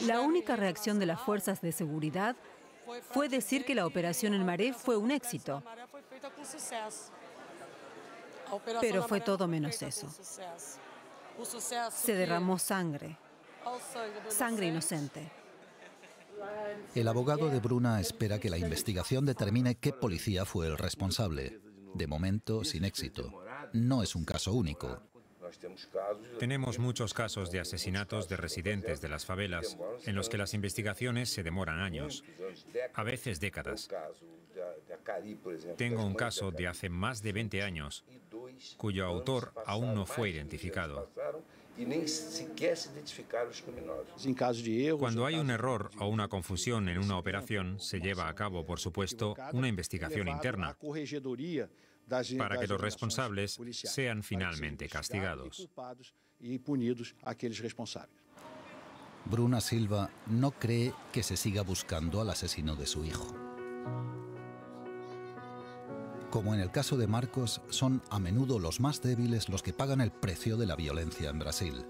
E: La única
C: reacción de las fuerzas de seguridad fue decir que la operación en Maré fue un éxito. Pero fue todo menos eso. Se derramó sangre, sangre inocente.
H: El abogado de Bruna espera que la investigación determine qué policía fue el responsable. De momento, sin éxito. No es un caso único.
I: Tenemos muchos casos de asesinatos de residentes de las favelas en los que las investigaciones se demoran años, a veces décadas. Tengo un caso de hace más de 20 años cuyo autor aún no fue identificado. Cuando hay un error o una confusión en una operación, se lleva a cabo, por supuesto, una investigación interna para que los responsables sean finalmente e castigados.
H: E Bruna Silva no cree que se siga buscando al asesino de su hijo como en el caso de Marcos, son a menudo los más débiles los que pagan el precio de la violencia en Brasil.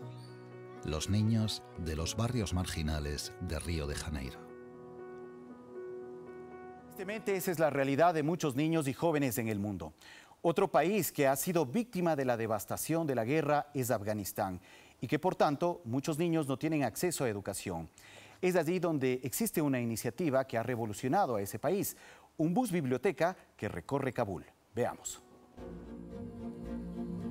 H: Los niños de los barrios marginales de Río de Janeiro.
A: Tristemente, esa es la realidad de muchos niños y jóvenes en el mundo. Otro país que ha sido víctima de la devastación de la guerra es Afganistán y que por tanto muchos niños no tienen acceso a educación. Es allí donde existe una iniciativa que ha revolucionado a ese país, un bus biblioteca que recorre Kabul. Veamos.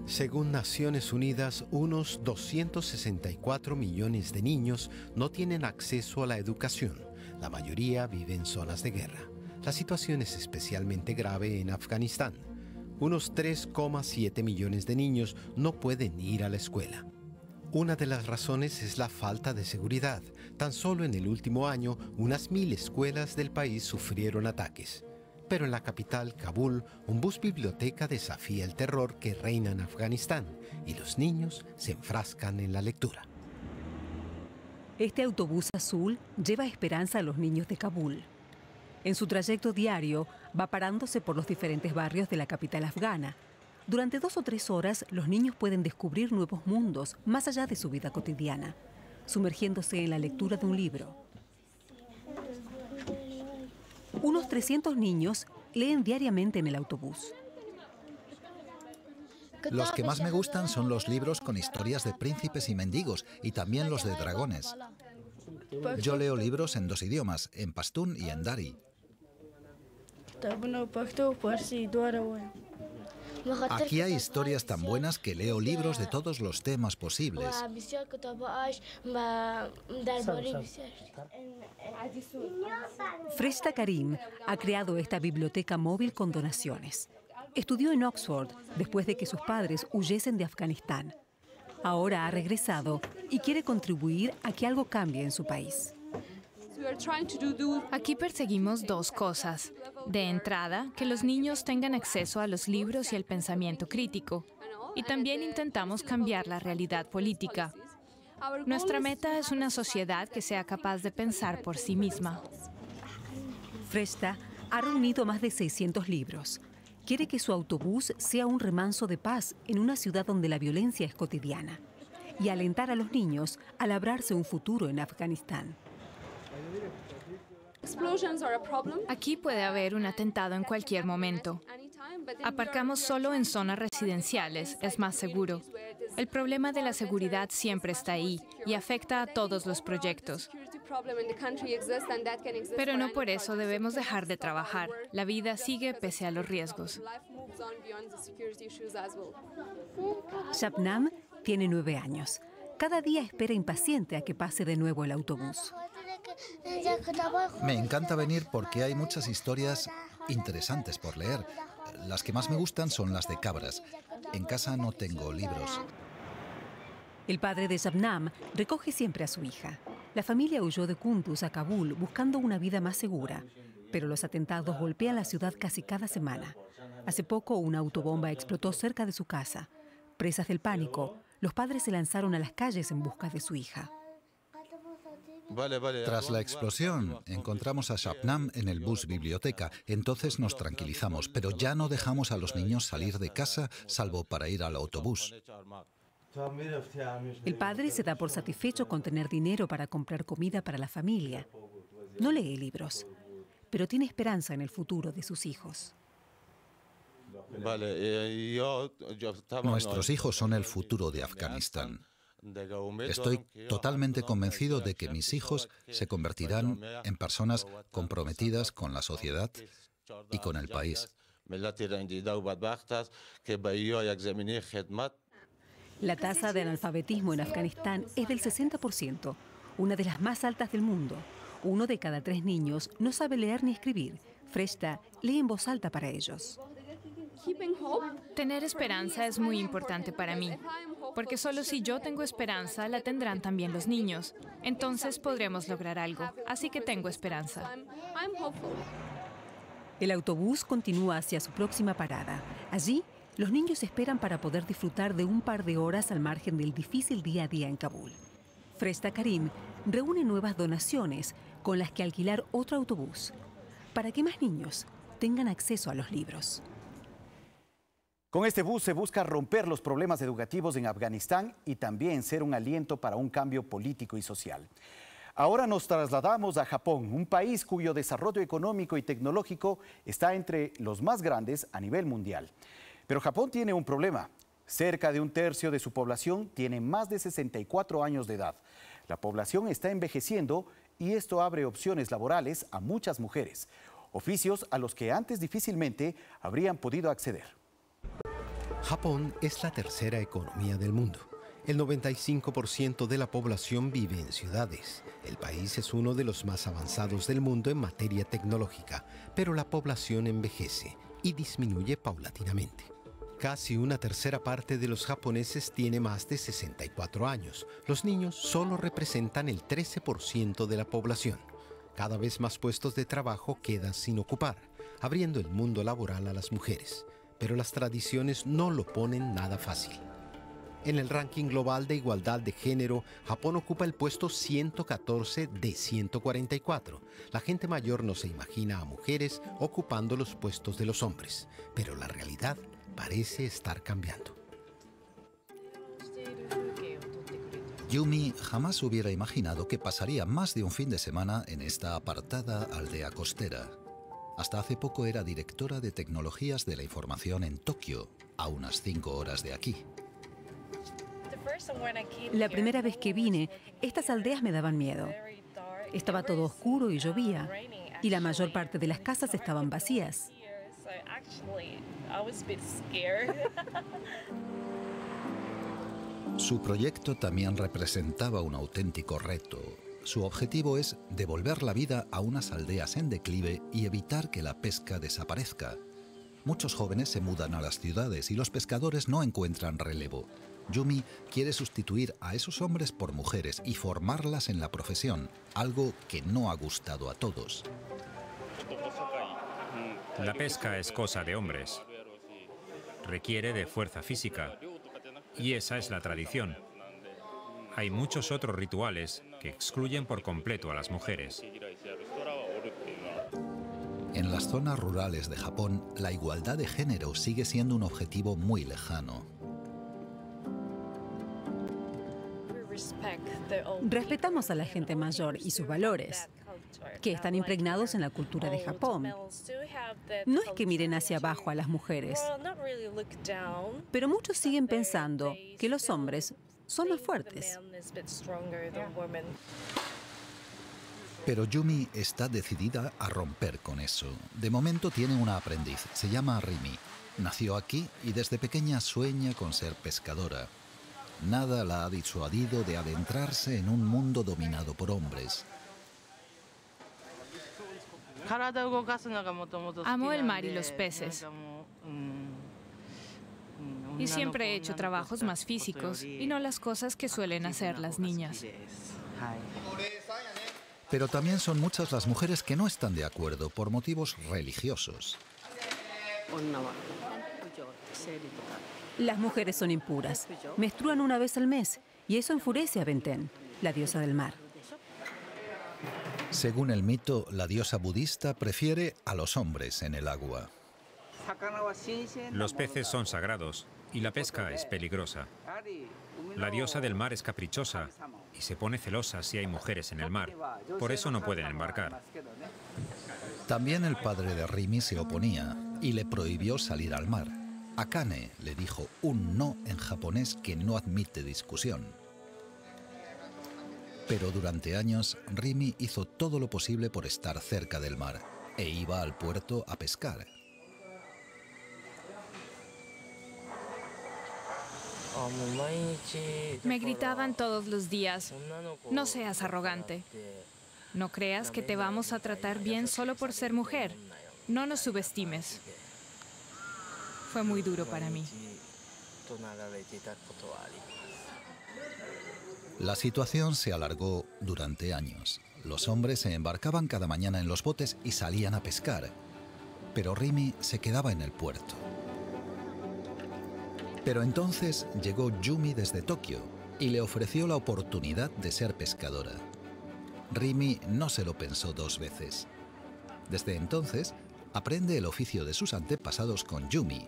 G: Según Naciones Unidas, unos 264 millones de niños no tienen acceso a la educación. La mayoría vive en zonas de guerra. La situación es especialmente grave en Afganistán. Unos 3,7 millones de niños no pueden ir a la escuela. Una de las razones es la falta de seguridad. Tan solo en el último año, unas mil escuelas del país sufrieron ataques. Pero en la capital, Kabul, un bus biblioteca desafía el terror que reina en Afganistán y los niños se enfrascan en la lectura.
C: Este autobús azul lleva esperanza a los niños de Kabul. En su trayecto diario va parándose por los diferentes barrios de la capital afgana. Durante dos o tres horas los niños pueden descubrir nuevos mundos más allá de su vida cotidiana sumergiéndose en la lectura de un libro. Unos 300 niños leen diariamente en el autobús. Los que más me
H: gustan son los libros con historias de príncipes y mendigos y también los de dragones. Yo leo libros en dos idiomas, en pastún y en dari.
E: Pues Aquí hay
H: historias tan buenas que leo libros de todos los temas posibles.
C: Fresta Karim ha creado esta biblioteca móvil con donaciones. Estudió en Oxford después de que sus padres huyesen de Afganistán. Ahora ha regresado y quiere contribuir a que algo cambie en su país.
B: Aquí perseguimos dos cosas. De entrada, que los niños tengan acceso a los libros y al pensamiento crítico. Y también intentamos cambiar la realidad política. Nuestra meta es una sociedad que sea capaz de
C: pensar por sí misma. Fresta ha reunido más de 600 libros. Quiere que su autobús sea un remanso de paz en una ciudad donde la violencia es cotidiana y alentar a los niños a labrarse un futuro en Afganistán.
B: Aquí puede haber un atentado en cualquier momento. Aparcamos solo en zonas residenciales, es más seguro. El problema de la seguridad siempre está ahí y afecta a todos los proyectos. Pero no por eso debemos dejar de trabajar. La vida sigue pese
C: a los riesgos. Shabnam tiene nueve años. Cada día espera impaciente a que pase de nuevo el autobús.
H: Me encanta venir porque hay muchas historias interesantes por leer. Las que más me gustan son las de cabras. En casa no tengo libros.
C: El padre de Sabnam recoge siempre a su hija. La familia huyó de Kunduz a Kabul buscando una vida más segura, pero los atentados golpean la ciudad casi cada semana. Hace poco una autobomba explotó cerca de su casa. Presas del pánico, los padres se lanzaron a las calles en busca de su hija.
H: Tras la explosión, encontramos a Shapnam en el bus biblioteca. Entonces nos tranquilizamos, pero ya no dejamos a los niños salir de casa salvo para ir al autobús.
E: El
C: padre se da por satisfecho con tener dinero para comprar comida para la familia. No lee libros, pero tiene esperanza en el futuro de sus hijos.
E: Eh,
A: Nuestros hijos
H: son el futuro de Afganistán.
C: Estoy totalmente convencido de
H: que mis hijos se convertirán en personas comprometidas con la sociedad y con el país.
C: La tasa de analfabetismo en Afganistán es del 60%, una de las más altas del mundo. Uno de cada tres niños no sabe leer ni escribir. Freshta lee en voz alta para ellos.
B: Tener esperanza es muy importante para mí porque solo si yo tengo esperanza, la tendrán también los niños. Entonces podremos lograr algo.
C: Así que tengo esperanza. El autobús continúa hacia su próxima parada. Allí, los niños esperan para poder disfrutar de un par de horas al margen del difícil día a día en Kabul. Fresta Karim reúne nuevas donaciones con las que alquilar otro autobús para que más niños tengan acceso a los libros.
A: Con este bus se busca romper los problemas educativos en Afganistán y también ser un aliento para un cambio político y social. Ahora nos trasladamos a Japón, un país cuyo desarrollo económico y tecnológico está entre los más grandes a nivel mundial. Pero Japón tiene un problema. Cerca de un tercio de su población tiene más de 64 años de edad. La población está envejeciendo y esto abre opciones laborales a muchas mujeres, oficios a los que antes difícilmente habrían podido acceder.
G: Japón es la tercera economía del mundo. El 95% de la población vive en ciudades. El país es uno de los más avanzados del mundo en materia tecnológica, pero la población envejece y disminuye paulatinamente. Casi una tercera parte de los japoneses tiene más de 64 años. Los niños solo representan el 13% de la población. Cada vez más puestos de trabajo quedan sin ocupar, abriendo el mundo laboral a las mujeres pero las tradiciones no lo ponen nada fácil. En el ranking global de igualdad de género, Japón ocupa el puesto 114 de 144. La gente mayor no se imagina a mujeres ocupando los puestos de los hombres, pero la realidad parece estar cambiando.
H: Yumi jamás hubiera imaginado que pasaría más de un fin de semana en esta apartada aldea costera. Hasta hace poco era directora de tecnologías de la información en Tokio, a unas 5 horas de aquí.
C: La primera vez que vine, estas aldeas me daban miedo. Estaba todo oscuro y llovía, y la mayor parte de las casas estaban vacías.
H: Su proyecto también representaba un auténtico reto, su objetivo es devolver la vida a unas aldeas en declive y evitar que la pesca desaparezca. Muchos jóvenes se mudan a las ciudades y los pescadores no encuentran relevo. Yumi quiere sustituir a esos hombres por mujeres y formarlas en la profesión, algo
I: que no ha gustado a todos. La pesca es cosa de hombres. Requiere de fuerza física. Y esa es la tradición. Hay muchos otros rituales que excluyen por completo a las mujeres. En las zonas rurales de Japón, la
H: igualdad de género sigue siendo un objetivo muy lejano.
C: Respetamos a la gente mayor y sus valores, que están impregnados en la cultura de Japón. No es que miren hacia abajo a las mujeres, pero muchos siguen pensando que los hombres son más fuertes.
H: Pero Yumi está decidida a romper con eso. De momento tiene una aprendiz, se llama Rimi. Nació aquí y desde pequeña sueña con ser pescadora. Nada la ha disuadido de adentrarse en un mundo dominado por hombres.
E: Amo el mar y los peces y siempre he hecho trabajos más físicos y
B: no las cosas que suelen hacer las niñas.
H: Pero también son muchas las mujeres que no están de acuerdo por motivos religiosos.
C: Las mujeres son impuras. Menstruan una vez al mes y eso enfurece a Benten, la diosa del mar.
H: Según el mito, la diosa budista prefiere a los hombres en el agua. Los
I: peces son sagrados y la pesca es peligrosa. La diosa del mar es caprichosa y se pone celosa si hay mujeres en el mar. Por eso no pueden embarcar.
H: También el padre de Rimi se oponía y le prohibió salir al mar. Akane le dijo un no en japonés que no admite discusión. Pero durante años, Rimi hizo todo lo posible por estar cerca del mar e iba al puerto a pescar,
E: Me gritaban
B: todos los días,
E: no seas arrogante.
B: No creas que te vamos a tratar bien solo por ser mujer. No nos subestimes. Fue muy duro para mí.
H: La situación se alargó durante años. Los hombres se embarcaban cada mañana en los botes y salían a pescar, pero Rimi se quedaba en el puerto. Pero entonces llegó Yumi desde Tokio y le ofreció la oportunidad de ser pescadora. Rimi no se lo pensó dos veces. Desde entonces, aprende el oficio de sus antepasados con Yumi,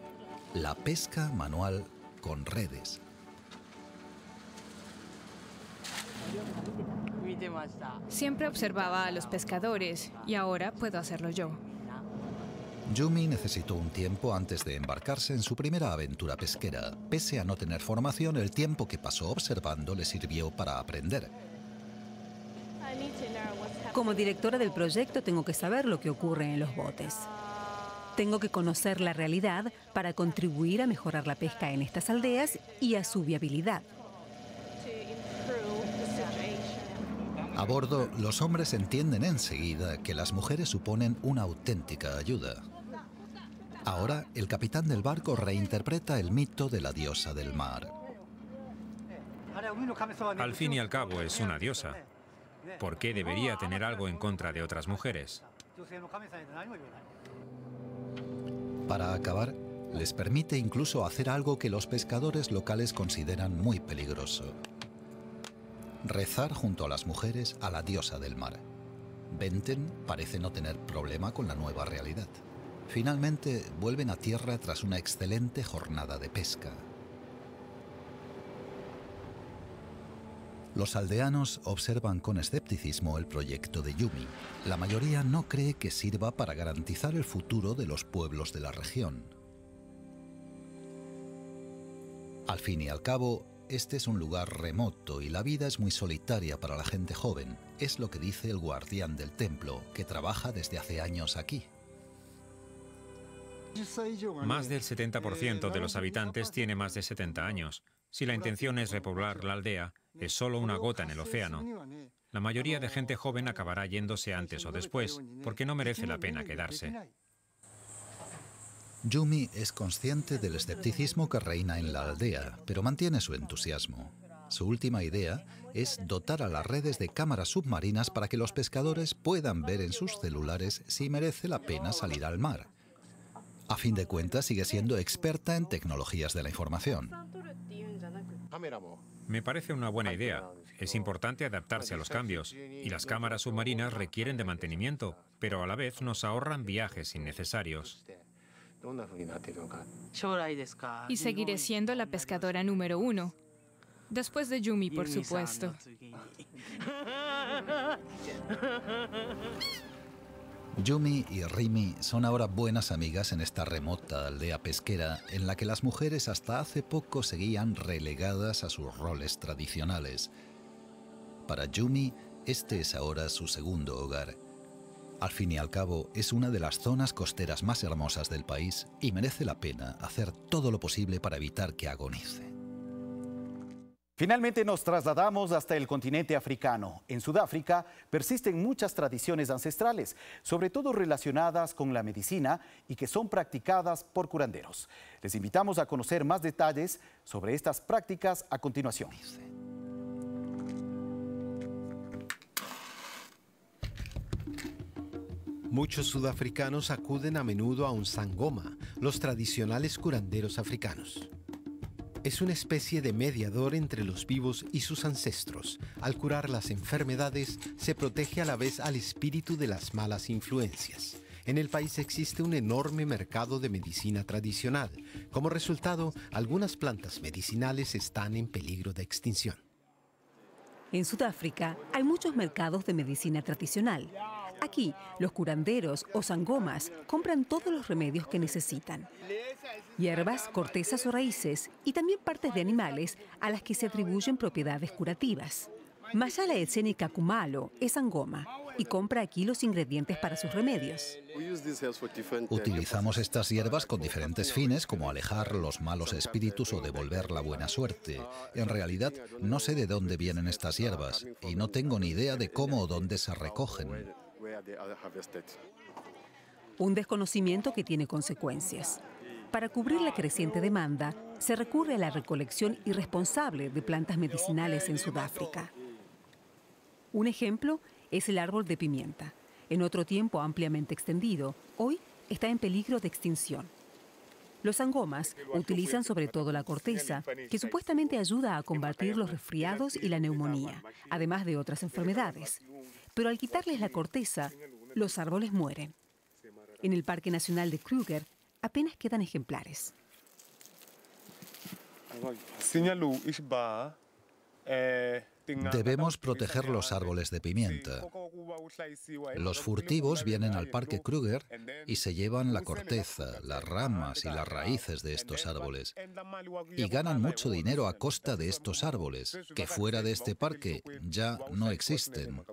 H: la pesca manual con redes.
B: Siempre observaba a los pescadores y ahora puedo hacerlo yo.
H: Yumi necesitó un tiempo antes de embarcarse en su primera aventura pesquera. Pese a no tener formación, el tiempo que pasó observando le sirvió para aprender.
C: Como directora del proyecto tengo que saber lo que ocurre en los botes. Tengo que conocer la realidad para contribuir a mejorar la pesca en estas aldeas y a su viabilidad.
H: A bordo, los hombres entienden enseguida que las mujeres suponen una auténtica ayuda. Ahora, el capitán del barco reinterpreta el mito de la diosa del mar.
I: Al fin y al cabo es una diosa. ¿Por qué debería tener algo en contra de otras mujeres?
H: Para acabar, les permite incluso hacer algo que los pescadores locales consideran muy peligroso. Rezar junto a las mujeres a la diosa del mar. Benten parece no tener problema con la nueva realidad. Finalmente vuelven a tierra tras una excelente jornada de pesca. Los aldeanos observan con escepticismo el proyecto de Yumi. La mayoría no cree que sirva para garantizar el futuro de los pueblos de la región. Al fin y al cabo, este es un lugar remoto y la vida es muy solitaria para la gente joven, es lo que dice el guardián
I: del templo, que trabaja desde hace años aquí. Más del 70% de los habitantes tiene más de 70 años. Si la intención es repoblar la aldea, es solo una gota en el océano. La mayoría de gente joven acabará yéndose antes o después, porque no merece la pena quedarse.
H: Yumi es consciente del escepticismo que reina en la aldea, pero mantiene su entusiasmo. Su última idea es dotar a las redes de cámaras submarinas para que los pescadores puedan ver en sus celulares si merece la pena salir al mar. A fin de cuentas, sigue siendo experta en tecnologías de la información.
I: Me parece una buena idea. Es importante adaptarse a los cambios y las cámaras submarinas requieren de mantenimiento, pero a la vez nos ahorran viajes innecesarios. Y seguiré
B: siendo la pescadora número uno. Después de Yumi, por supuesto.
E: *laughs*
H: Yumi y Rimi son ahora buenas amigas en esta remota aldea pesquera en la que las mujeres hasta hace poco seguían relegadas a sus roles tradicionales. Para Yumi, este es ahora su segundo hogar. Al fin y al cabo, es una de las zonas costeras más hermosas del país y merece la pena hacer todo lo posible para evitar que agonice.
A: Finalmente nos trasladamos hasta el continente africano. En Sudáfrica persisten muchas tradiciones ancestrales, sobre todo relacionadas con la medicina y que son practicadas por curanderos. Les invitamos a conocer más detalles sobre estas prácticas a continuación.
G: Muchos sudafricanos acuden a menudo a un sangoma, los tradicionales curanderos africanos es una especie de mediador entre los vivos y sus ancestros. Al curar las enfermedades, se protege a la vez al espíritu de las malas influencias. En el país existe un enorme mercado de medicina tradicional. Como resultado, algunas plantas medicinales están en peligro de extinción.
C: En Sudáfrica hay muchos mercados de medicina tradicional. Aquí, los curanderos o sangomas compran todos los remedios que necesitan. Hierbas, cortezas o raíces y también partes de animales a las que se atribuyen propiedades curativas. Masala y Kakumalo es angoma y compra aquí los ingredientes para sus remedios.
H: Utilizamos estas hierbas con diferentes fines, como alejar los malos espíritus o devolver la buena suerte. En realidad, no sé de dónde vienen estas hierbas y no tengo ni idea de cómo o dónde se recogen.
C: Un desconocimiento que tiene consecuencias. Para cubrir la creciente demanda, se recurre a la recolección irresponsable de plantas medicinales en Sudáfrica. Un ejemplo es el árbol de pimienta. En otro tiempo ampliamente extendido, hoy está en peligro de extinción. Los angomas utilizan sobre todo la corteza, que supuestamente ayuda a combatir los resfriados y la neumonía, además de otras enfermedades pero al quitarles la corteza, los árboles mueren. En el Parque Nacional de Kruger apenas quedan ejemplares.
F: Eh,
A: Debemos
H: proteger los árboles de pimienta. Los furtivos vienen al Parque Kruger y se llevan la corteza, las ramas y las raíces de estos árboles. Y ganan mucho dinero a costa de estos árboles, que fuera de este parque ya no existen.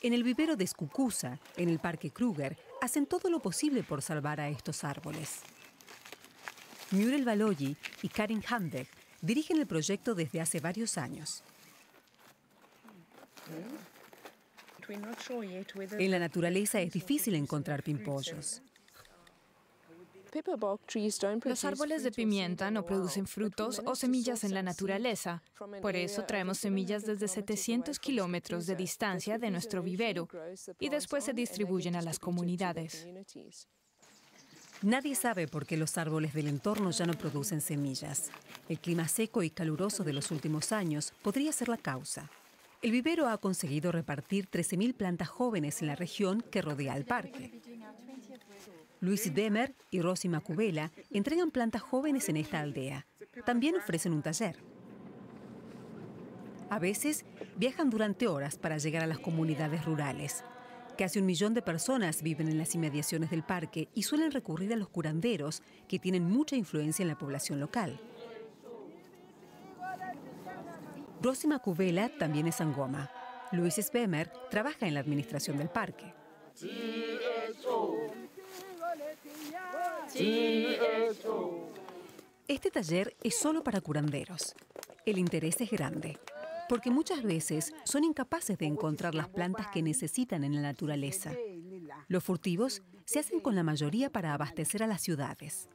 C: En el vivero de skukuza en el Parque Kruger, hacen todo lo posible por salvar a estos árboles. Murel Baloyi y Karin Handek, Dirigen el proyecto desde hace varios años.
B: En la naturaleza es
C: difícil encontrar pimpollos.
B: Los árboles de pimienta no producen frutos o semillas en la naturaleza. Por eso traemos semillas desde 700 kilómetros de distancia de nuestro vivero y después se distribuyen a las comunidades.
C: Nadie sabe por qué los árboles del entorno ya no producen semillas. El clima seco y caluroso de los últimos años podría ser la causa. El vivero ha conseguido repartir 13.000 plantas jóvenes en la región que rodea el parque. Luis Demer y Rosy Macubela entregan plantas jóvenes en esta aldea. También ofrecen un taller. A veces viajan durante horas para llegar a las comunidades rurales. Casi un millón de personas viven en las inmediaciones del parque y suelen recurrir a los curanderos, que tienen mucha influencia en la población local. Rosy Cubela también es angoma. Luis Spemer trabaja en la administración del parque. Este taller es solo para curanderos. El interés es grande porque muchas veces son incapaces de encontrar las plantas que necesitan en la naturaleza. Los furtivos se hacen con la mayoría para abastecer a las ciudades.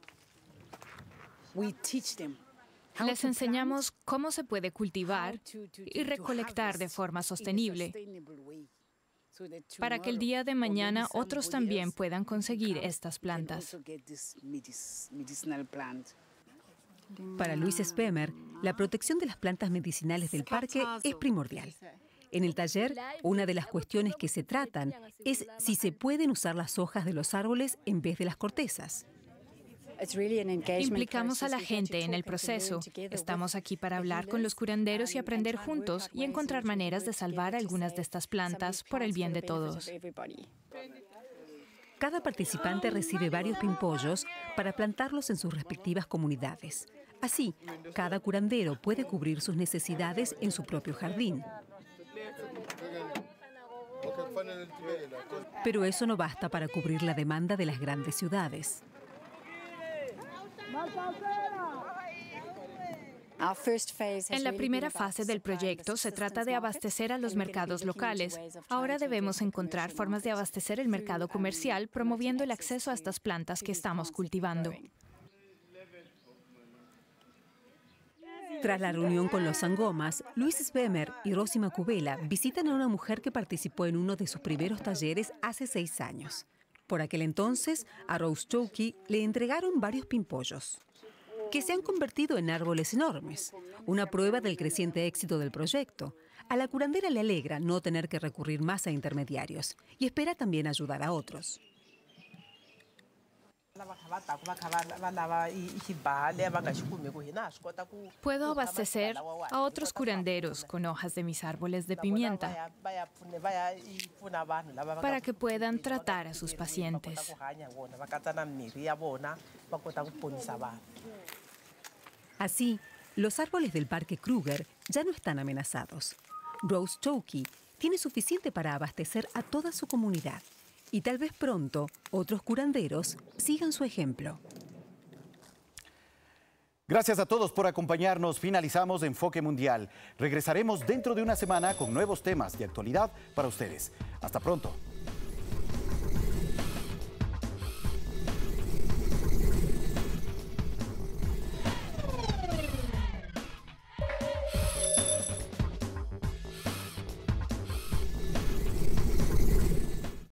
C: Les enseñamos
B: cómo se puede cultivar
C: y recolectar de forma sostenible para que el día de mañana
B: otros también puedan conseguir estas plantas.
C: Para Luis Spemer, la protección de las plantas medicinales del parque es primordial. En el taller, una de las cuestiones que se tratan es si se pueden usar las hojas de los árboles en vez de las cortezas.
B: Implicamos a la gente en el proceso. Estamos aquí para hablar con los uh, curanderos y aprender juntos y encontrar maneras de salvar algunas de estas plantas por el bien de todos.
C: Cada participante recibe varios pimpollos para plantarlos en sus respectivas comunidades. Así, cada curandero puede cubrir sus necesidades en su propio jardín. Pero eso no basta para cubrir la demanda de las grandes ciudades. En la primera fase del proyecto se trata de abastecer a los mercados locales.
B: Ahora debemos encontrar formas de abastecer el mercado comercial promoviendo el acceso a estas plantas que
C: estamos cultivando. Tras la reunión con los Sangomas, Luis Svemer y Rosima Cubela visitan a una mujer que participó en uno de sus primeros talleres hace seis años. Por aquel entonces, a Rose Chowky le entregaron varios pimpollos que se han convertido en árboles enormes, una prueba del creciente éxito del proyecto. A la curandera le alegra no tener que recurrir más a intermediarios y espera también ayudar a otros.
E: Puedo abastecer
B: a otros curanderos con hojas de mis árboles de pimienta
E: para que puedan
B: tratar a sus pacientes.
C: Así, los árboles del Parque Kruger ya no están amenazados. Rose Chowkey tiene suficiente para abastecer a toda su comunidad y tal vez pronto otros curanderos sigan su ejemplo.
A: Gracias a todos por acompañarnos. Finalizamos Enfoque Mundial. Regresaremos dentro de una semana con nuevos temas de actualidad para ustedes. Hasta pronto.